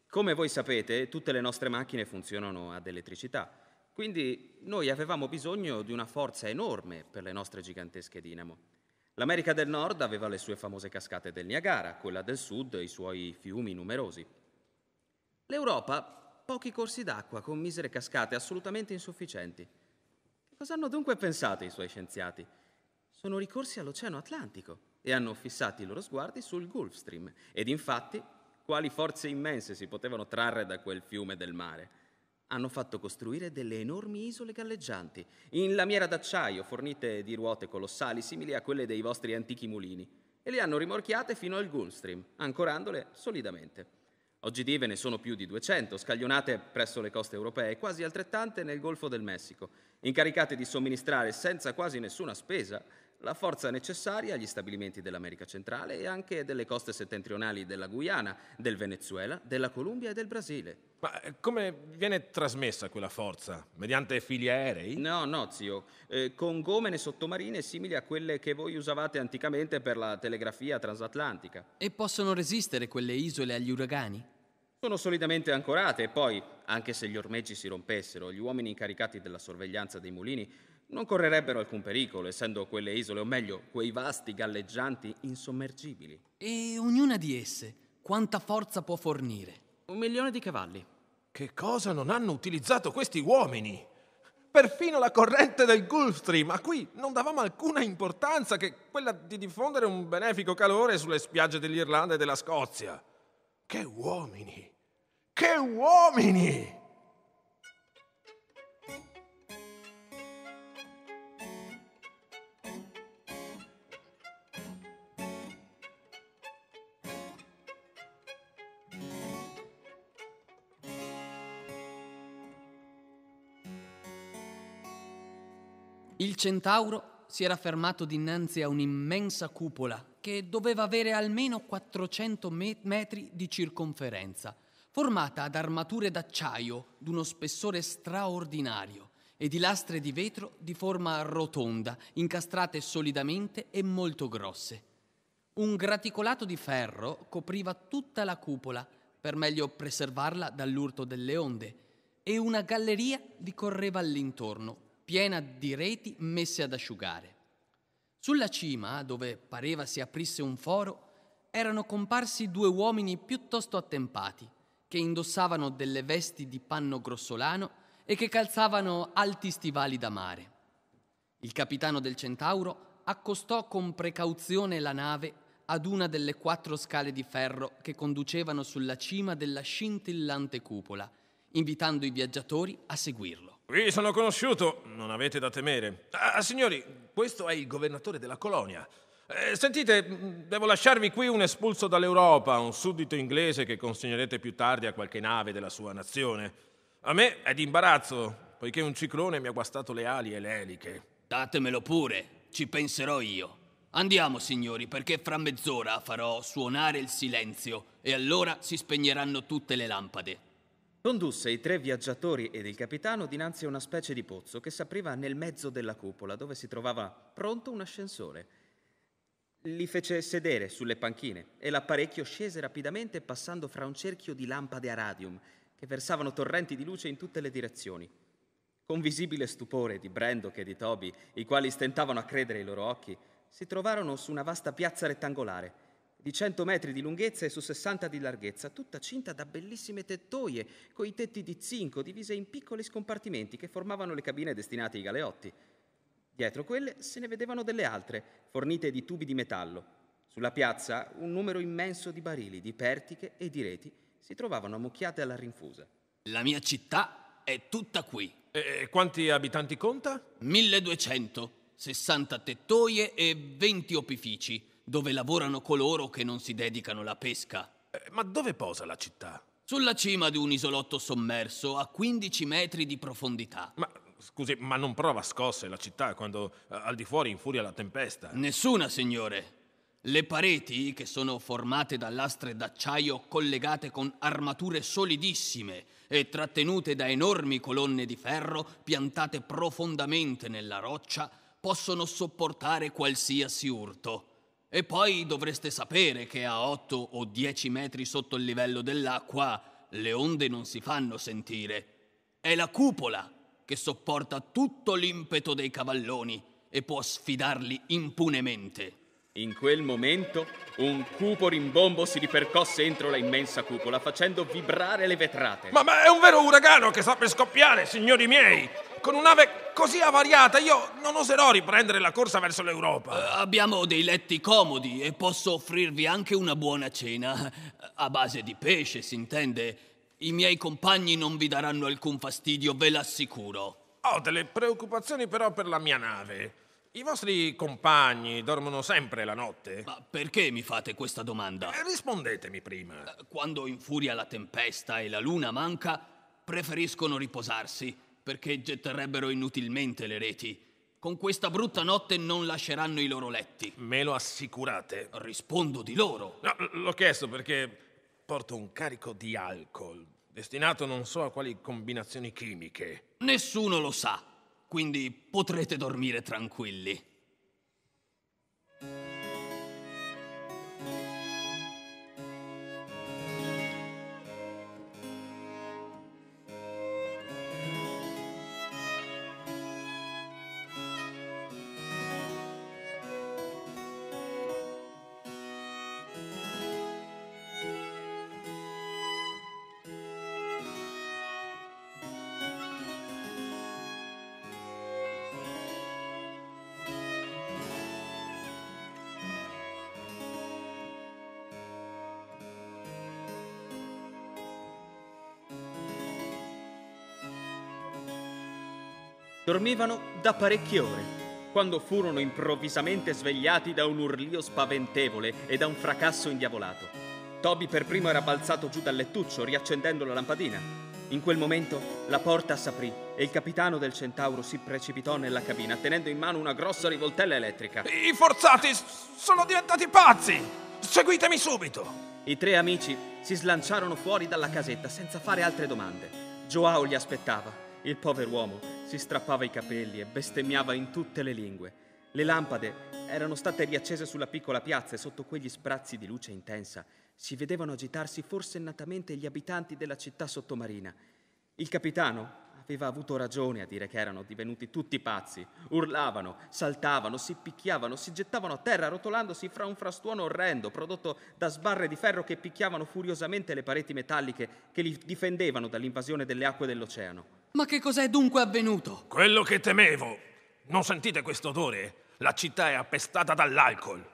Come voi sapete, tutte le nostre macchine funzionano ad elettricità. Quindi noi avevamo bisogno di una forza enorme per le nostre gigantesche dinamo. L'America del Nord aveva le sue famose cascate del Niagara, quella del Sud i suoi fiumi numerosi. L'Europa pochi corsi d'acqua con misere cascate assolutamente insufficienti. Cosa hanno dunque pensato i suoi scienziati? Sono ricorsi all'Oceano Atlantico e hanno fissati i loro sguardi sul Gulf Stream ed infatti quali forze immense si potevano trarre da quel fiume del mare hanno fatto costruire delle enormi isole galleggianti, in lamiera d'acciaio, fornite di ruote colossali simili a quelle dei vostri antichi mulini, e le hanno rimorchiate fino al Gulfstream, ancorandole solidamente. Oggidì ve ne sono più di 200, scaglionate presso le coste europee, quasi altrettante nel Golfo del Messico, incaricate di somministrare senza quasi nessuna spesa la forza necessaria agli stabilimenti dell'America centrale e anche delle coste settentrionali della Guyana, del Venezuela, della Colombia e del Brasile. Ma eh, come viene trasmessa quella forza? Mediante fili aerei? No, no, zio. Eh, con gomene sottomarine simili a quelle che voi usavate anticamente per la telegrafia transatlantica. E possono resistere quelle isole agli uragani? Sono solidamente ancorate e poi, anche se gli ormeggi si rompessero, gli uomini incaricati della sorveglianza dei mulini non correrebbero alcun pericolo, essendo quelle isole, o meglio, quei vasti galleggianti insommergibili. E ognuna di esse quanta forza può fornire? Un milione di cavalli. Che cosa non hanno utilizzato questi uomini? Perfino la corrente del Gulfstream, a cui non davamo alcuna importanza che quella di diffondere un benefico calore sulle spiagge dell'Irlanda e della Scozia. Che uomini! Che uomini! il centauro si era fermato dinanzi a un'immensa cupola che doveva avere almeno 400 metri di circonferenza, formata ad armature d'acciaio d'uno spessore straordinario e di lastre di vetro di forma rotonda, incastrate solidamente e molto grosse. Un graticolato di ferro copriva tutta la cupola per meglio preservarla dall'urto delle onde e una galleria vi correva all'intorno piena di reti messe ad asciugare. Sulla cima, dove pareva si aprisse un foro, erano comparsi due uomini piuttosto attempati, che indossavano delle vesti di panno grossolano e che calzavano alti stivali da mare. Il capitano del Centauro accostò con precauzione la nave ad una delle quattro scale di ferro che conducevano sulla cima della scintillante cupola, invitando i viaggiatori a seguirlo. Qui sono conosciuto, non avete da temere. Ah, ah, signori, questo è il governatore della colonia. Eh, sentite, devo lasciarvi qui un espulso dall'Europa, un suddito inglese che consegnerete più tardi a qualche nave della sua nazione. A me è di imbarazzo, poiché un ciclone mi ha guastato le ali e le eliche. Datemelo pure, ci penserò io. Andiamo, signori, perché fra mezz'ora farò suonare il silenzio e allora si spegneranno tutte le lampade. Condusse i tre viaggiatori ed il capitano dinanzi a una specie di pozzo che s'apriva nel mezzo della cupola dove si trovava pronto un ascensore. Li fece sedere sulle panchine e l'apparecchio scese rapidamente passando fra un cerchio di lampade a radium che versavano torrenti di luce in tutte le direzioni. Con visibile stupore di Brandok e di Toby, i quali stentavano a credere ai loro occhi, si trovarono su una vasta piazza rettangolare di 100 metri di lunghezza e su 60 di larghezza, tutta cinta da bellissime tettoie, coi tetti di zinco divise in piccoli scompartimenti che formavano le cabine destinate ai galeotti. Dietro quelle se ne vedevano delle altre, fornite di tubi di metallo. Sulla piazza un numero immenso di barili, di pertiche e di reti si trovavano ammucchiate alla rinfusa. La mia città è tutta qui. E quanti abitanti conta? 1200, 60 tettoie e 20 opifici dove lavorano coloro che non si dedicano alla pesca. Eh, ma dove posa la città? Sulla cima di un isolotto sommerso a 15 metri di profondità. Ma scusi, ma non prova scosse la città quando eh, al di fuori infuria la tempesta? Nessuna, signore. Le pareti, che sono formate da lastre d'acciaio collegate con armature solidissime e trattenute da enormi colonne di ferro piantate profondamente nella roccia, possono sopportare qualsiasi urto. E poi dovreste sapere che a 8 o 10 metri sotto il livello dell'acqua le onde non si fanno sentire. È la cupola che sopporta tutto l'impeto dei cavalloni e può sfidarli impunemente. In quel momento un cupo rimbombo si ripercosse entro la immensa cupola facendo vibrare le vetrate. Ma, ma è un vero uragano che sta per scoppiare, signori miei! con una nave così avariata io non oserò riprendere la corsa verso l'Europa. Eh, abbiamo dei letti comodi e posso offrirvi anche una buona cena. A base di pesce, si intende. I miei compagni non vi daranno alcun fastidio, ve l'assicuro. Ho delle preoccupazioni però per la mia nave. I vostri compagni dormono sempre la notte? Ma perché mi fate questa domanda? Eh, rispondetemi prima. Eh, quando infuria la tempesta e la luna manca, preferiscono riposarsi perché getterebbero inutilmente le reti. Con questa brutta notte non lasceranno i loro letti. Me lo assicurate? Rispondo di loro. No, l'ho chiesto perché porto un carico di alcol, destinato non so a quali combinazioni chimiche. Nessuno lo sa, quindi potrete dormire tranquilli. Dormivano da parecchie ore, quando furono improvvisamente svegliati da un urlio spaventevole e da un fracasso indiavolato. Toby per primo era balzato giù dal lettuccio, riaccendendo la lampadina. In quel momento la porta s'aprì e il capitano del Centauro si precipitò nella cabina, tenendo in mano una grossa rivoltella elettrica. I forzati sono diventati pazzi! Seguitemi subito! I tre amici si slanciarono fuori dalla casetta senza fare altre domande. Joao li aspettava. Il pover'uomo si strappava i capelli e bestemmiava in tutte le lingue. Le lampade erano state riaccese sulla piccola piazza e sotto quegli sprazzi di luce intensa si vedevano agitarsi forsennatamente gli abitanti della città sottomarina. Il capitano aveva avuto ragione a dire che erano divenuti tutti pazzi. Urlavano, saltavano, si picchiavano, si gettavano a terra rotolandosi fra un frastuono orrendo prodotto da sbarre di ferro che picchiavano furiosamente le pareti metalliche che li difendevano dall'invasione delle acque dell'oceano. Ma che cos'è dunque avvenuto? Quello che temevo. Non sentite questo odore? La città è appestata dall'alcol.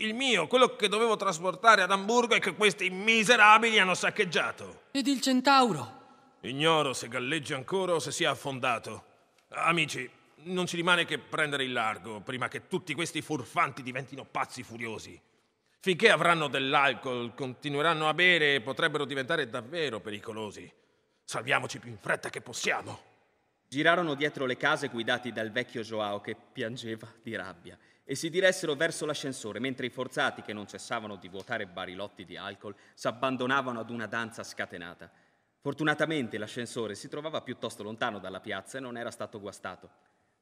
Il mio, quello che dovevo trasportare ad Amburgo e che questi miserabili hanno saccheggiato. Ed il centauro? Ignoro se galleggia ancora o se sia affondato. Amici, non ci rimane che prendere il largo prima che tutti questi furfanti diventino pazzi furiosi. Finché avranno dell'alcol, continueranno a bere e potrebbero diventare davvero pericolosi. Salviamoci più in fretta che possiamo. Girarono dietro le case guidati dal vecchio Joao che piangeva di rabbia e si diressero verso l'ascensore mentre i forzati che non cessavano di vuotare barilotti di alcol s'abbandonavano ad una danza scatenata. Fortunatamente l'ascensore si trovava piuttosto lontano dalla piazza e non era stato guastato.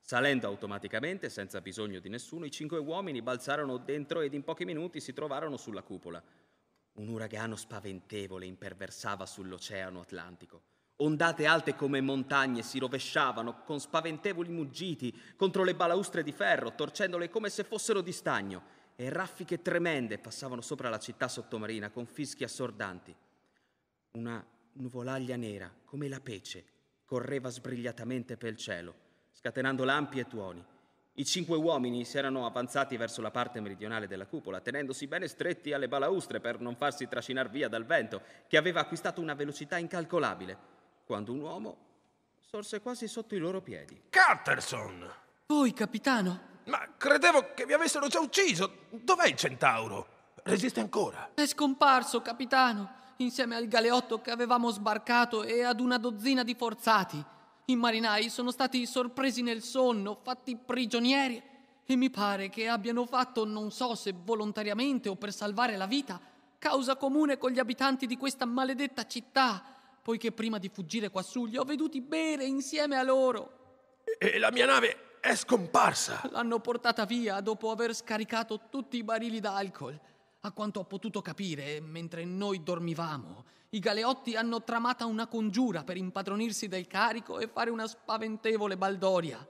Salendo automaticamente, senza bisogno di nessuno, i cinque uomini balzarono dentro ed in pochi minuti si trovarono sulla cupola. Un uragano spaventevole imperversava sull'oceano Atlantico. Ondate alte come montagne si rovesciavano con spaventevoli muggiti contro le balaustre di ferro, torcendole come se fossero di stagno, e raffiche tremende passavano sopra la città sottomarina con fischi assordanti. Una nuvolaglia nera, come la pece, correva sbrigliatamente per il cielo, scatenando lampi e tuoni. I cinque uomini si erano avanzati verso la parte meridionale della cupola, tenendosi bene stretti alle balaustre per non farsi trascinar via dal vento, che aveva acquistato una velocità incalcolabile quando un uomo sorse quasi sotto i loro piedi. Catterson! Voi, capitano? Ma credevo che vi avessero già ucciso. Dov'è il centauro? Resiste ancora? È scomparso, capitano, insieme al galeotto che avevamo sbarcato e ad una dozzina di forzati. I marinai sono stati sorpresi nel sonno, fatti prigionieri e mi pare che abbiano fatto, non so se volontariamente o per salvare la vita, causa comune con gli abitanti di questa maledetta città poiché prima di fuggire quassù li ho veduti bere insieme a loro. E la mia nave è scomparsa. L'hanno portata via dopo aver scaricato tutti i barili d'alcol. A quanto ho potuto capire, mentre noi dormivamo, i galeotti hanno tramata una congiura per impadronirsi del carico e fare una spaventevole baldoria.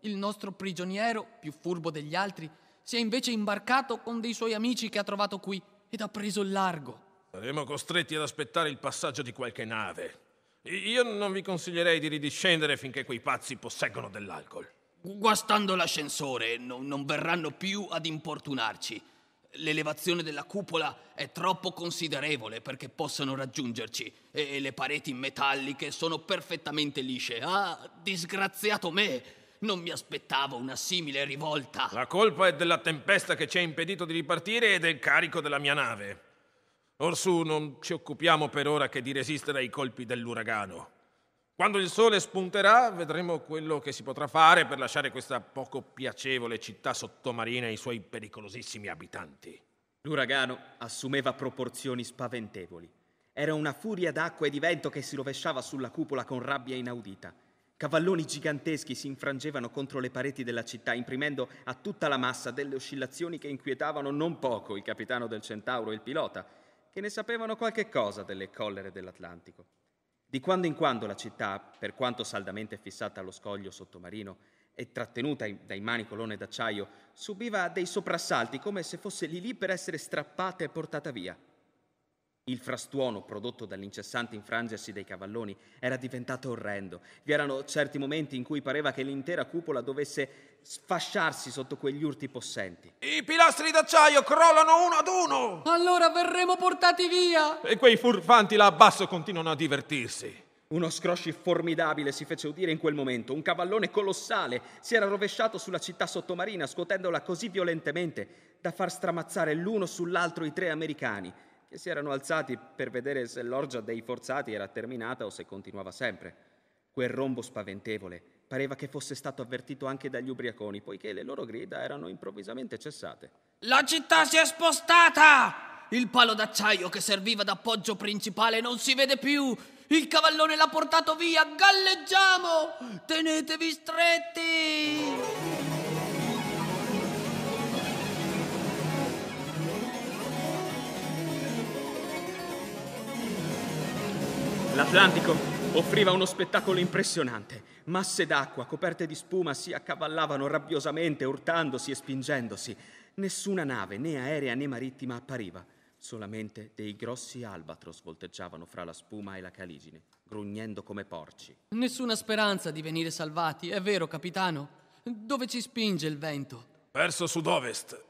Il nostro prigioniero, più furbo degli altri, si è invece imbarcato con dei suoi amici che ha trovato qui ed ha preso il largo. Saremo costretti ad aspettare il passaggio di qualche nave. Io non vi consiglierei di ridiscendere finché quei pazzi posseggono dell'alcol. Guastando l'ascensore, no, non verranno più ad importunarci. L'elevazione della cupola è troppo considerevole perché possano raggiungerci e le pareti metalliche sono perfettamente lisce. Ah, disgraziato me! Non mi aspettavo una simile rivolta. La colpa è della tempesta che ci ha impedito di ripartire e del carico della mia nave. Orsù non ci occupiamo per ora che di resistere ai colpi dell'uragano. Quando il sole spunterà vedremo quello che si potrà fare per lasciare questa poco piacevole città sottomarina ai suoi pericolosissimi abitanti. L'uragano assumeva proporzioni spaventevoli. Era una furia d'acqua e di vento che si rovesciava sulla cupola con rabbia inaudita. Cavalloni giganteschi si infrangevano contro le pareti della città, imprimendo a tutta la massa delle oscillazioni che inquietavano non poco il capitano del Centauro e il pilota, che ne sapevano qualche cosa delle collere dell'Atlantico. Di quando in quando la città, per quanto saldamente fissata allo scoglio sottomarino e trattenuta dai mani colonne d'acciaio, subiva dei soprassalti come se fosse lì lì per essere strappata e portata via. Il frastuono prodotto dall'incessante infrangersi dei cavalloni era diventato orrendo. Vi erano certi momenti in cui pareva che l'intera cupola dovesse sfasciarsi sotto quegli urti possenti. I pilastri d'acciaio crollano uno ad uno! Allora verremo portati via! E quei furfanti là basso continuano a divertirsi. Uno scrosci formidabile si fece udire in quel momento. Un cavallone colossale si era rovesciato sulla città sottomarina, scuotendola così violentemente da far stramazzare l'uno sull'altro i tre americani che si erano alzati per vedere se l'orgia dei forzati era terminata o se continuava sempre. Quel rombo spaventevole pareva che fosse stato avvertito anche dagli ubriaconi, poiché le loro grida erano improvvisamente cessate. La città si è spostata! Il palo d'acciaio che serviva d'appoggio principale non si vede più! Il cavallone l'ha portato via! Galleggiamo! Tenetevi stretti! L'Atlantico offriva uno spettacolo impressionante. Masse d'acqua coperte di spuma si accavallavano rabbiosamente, urtandosi e spingendosi. Nessuna nave, né aerea né marittima, appariva. Solamente dei grossi albatros volteggiavano fra la spuma e la caligine, grugnendo come porci. Nessuna speranza di venire salvati, è vero, capitano? Dove ci spinge il vento? Verso sud-ovest.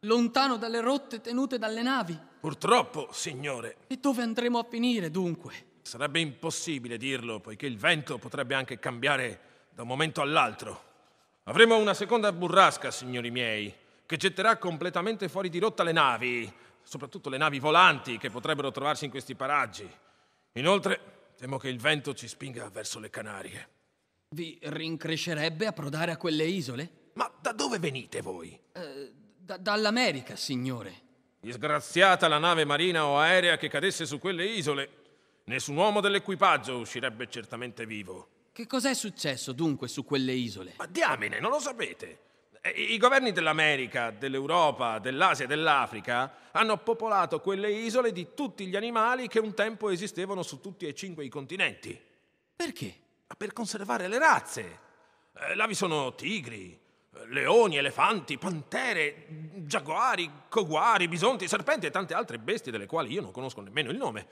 Lontano dalle rotte tenute dalle navi. Purtroppo, signore. E dove andremo a finire, dunque? Sarebbe impossibile dirlo, poiché il vento potrebbe anche cambiare da un momento all'altro. Avremo una seconda burrasca, signori miei, che getterà completamente fuori di rotta le navi, soprattutto le navi volanti che potrebbero trovarsi in questi paraggi. Inoltre, temo che il vento ci spinga verso le Canarie. Vi rincrescerebbe approdare a quelle isole? Ma da dove venite voi? Eh, da, dall'America, signore. Disgraziata la nave marina o aerea che cadesse su quelle isole, nessun uomo dell'equipaggio uscirebbe certamente vivo. Che cos'è successo dunque su quelle isole? Ma diamine, non lo sapete. Eh, I governi dell'America, dell'Europa, dell'Asia e dell'Africa hanno popolato quelle isole di tutti gli animali che un tempo esistevano su tutti e cinque i continenti. Perché? Per conservare le razze. Eh, là vi sono tigri, leoni, elefanti, pantere, giaguari, coguari, bisonti, serpenti e tante altre bestie delle quali io non conosco nemmeno il nome.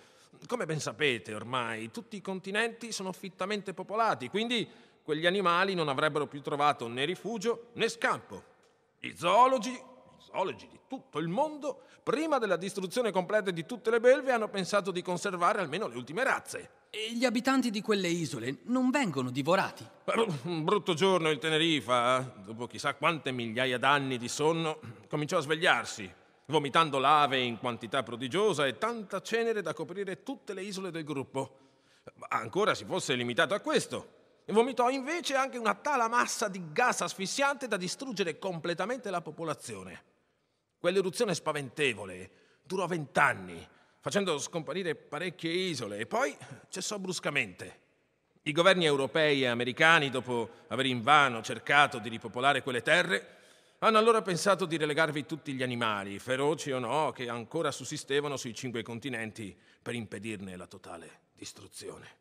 Come ben sapete ormai, tutti i continenti sono fittamente popolati, quindi quegli animali non avrebbero più trovato né rifugio né scampo. I zoologi archeologi di tutto il mondo, prima della distruzione completa di tutte le belve, hanno pensato di conservare almeno le ultime razze. E gli abitanti di quelle isole non vengono divorati. Eh, boh, un brutto giorno il Tenerifa, eh. dopo chissà quante migliaia d'anni di sonno, cominciò a svegliarsi, vomitando lave in quantità prodigiosa e tanta cenere da coprire tutte le isole del gruppo. Ma Ancora si fosse limitato a questo, vomitò invece anche una tala massa di gas asfissiante da distruggere completamente la popolazione. Quell'eruzione spaventevole durò vent'anni, facendo scomparire parecchie isole e poi cessò bruscamente. I governi europei e americani, dopo aver invano cercato di ripopolare quelle terre, hanno allora pensato di relegarvi tutti gli animali, feroci o no, che ancora sussistevano sui cinque continenti per impedirne la totale distruzione.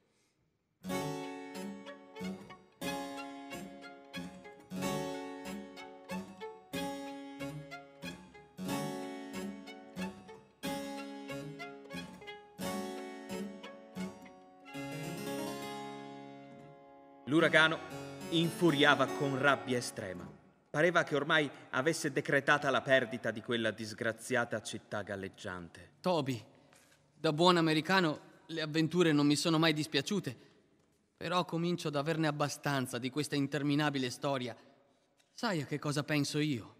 L'uragano infuriava con rabbia estrema. Pareva che ormai avesse decretata la perdita di quella disgraziata città galleggiante. Toby, da buon americano le avventure non mi sono mai dispiaciute, però comincio ad averne abbastanza di questa interminabile storia. Sai a che cosa penso io?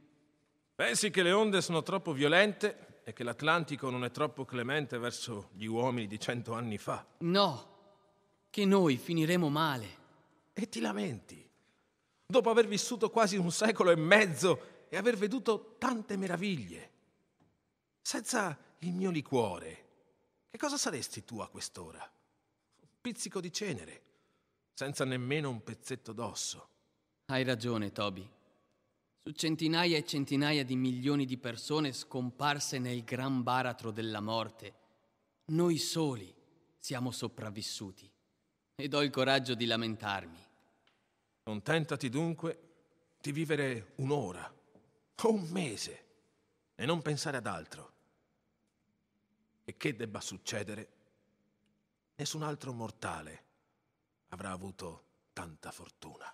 Pensi che le onde sono troppo violente e che l'Atlantico non è troppo clemente verso gli uomini di cento anni fa? No, che noi finiremo male e ti lamenti. Dopo aver vissuto quasi un secolo e mezzo e aver veduto tante meraviglie, senza il mio liquore, che cosa saresti tu a quest'ora? Un pizzico di cenere, senza nemmeno un pezzetto d'osso. Hai ragione, Toby. Su centinaia e centinaia di milioni di persone scomparse nel gran baratro della morte, noi soli siamo sopravvissuti. Ed ho il coraggio di lamentarmi. Contentati dunque di vivere un'ora o un mese e non pensare ad altro. E che debba succedere, nessun altro mortale avrà avuto tanta fortuna.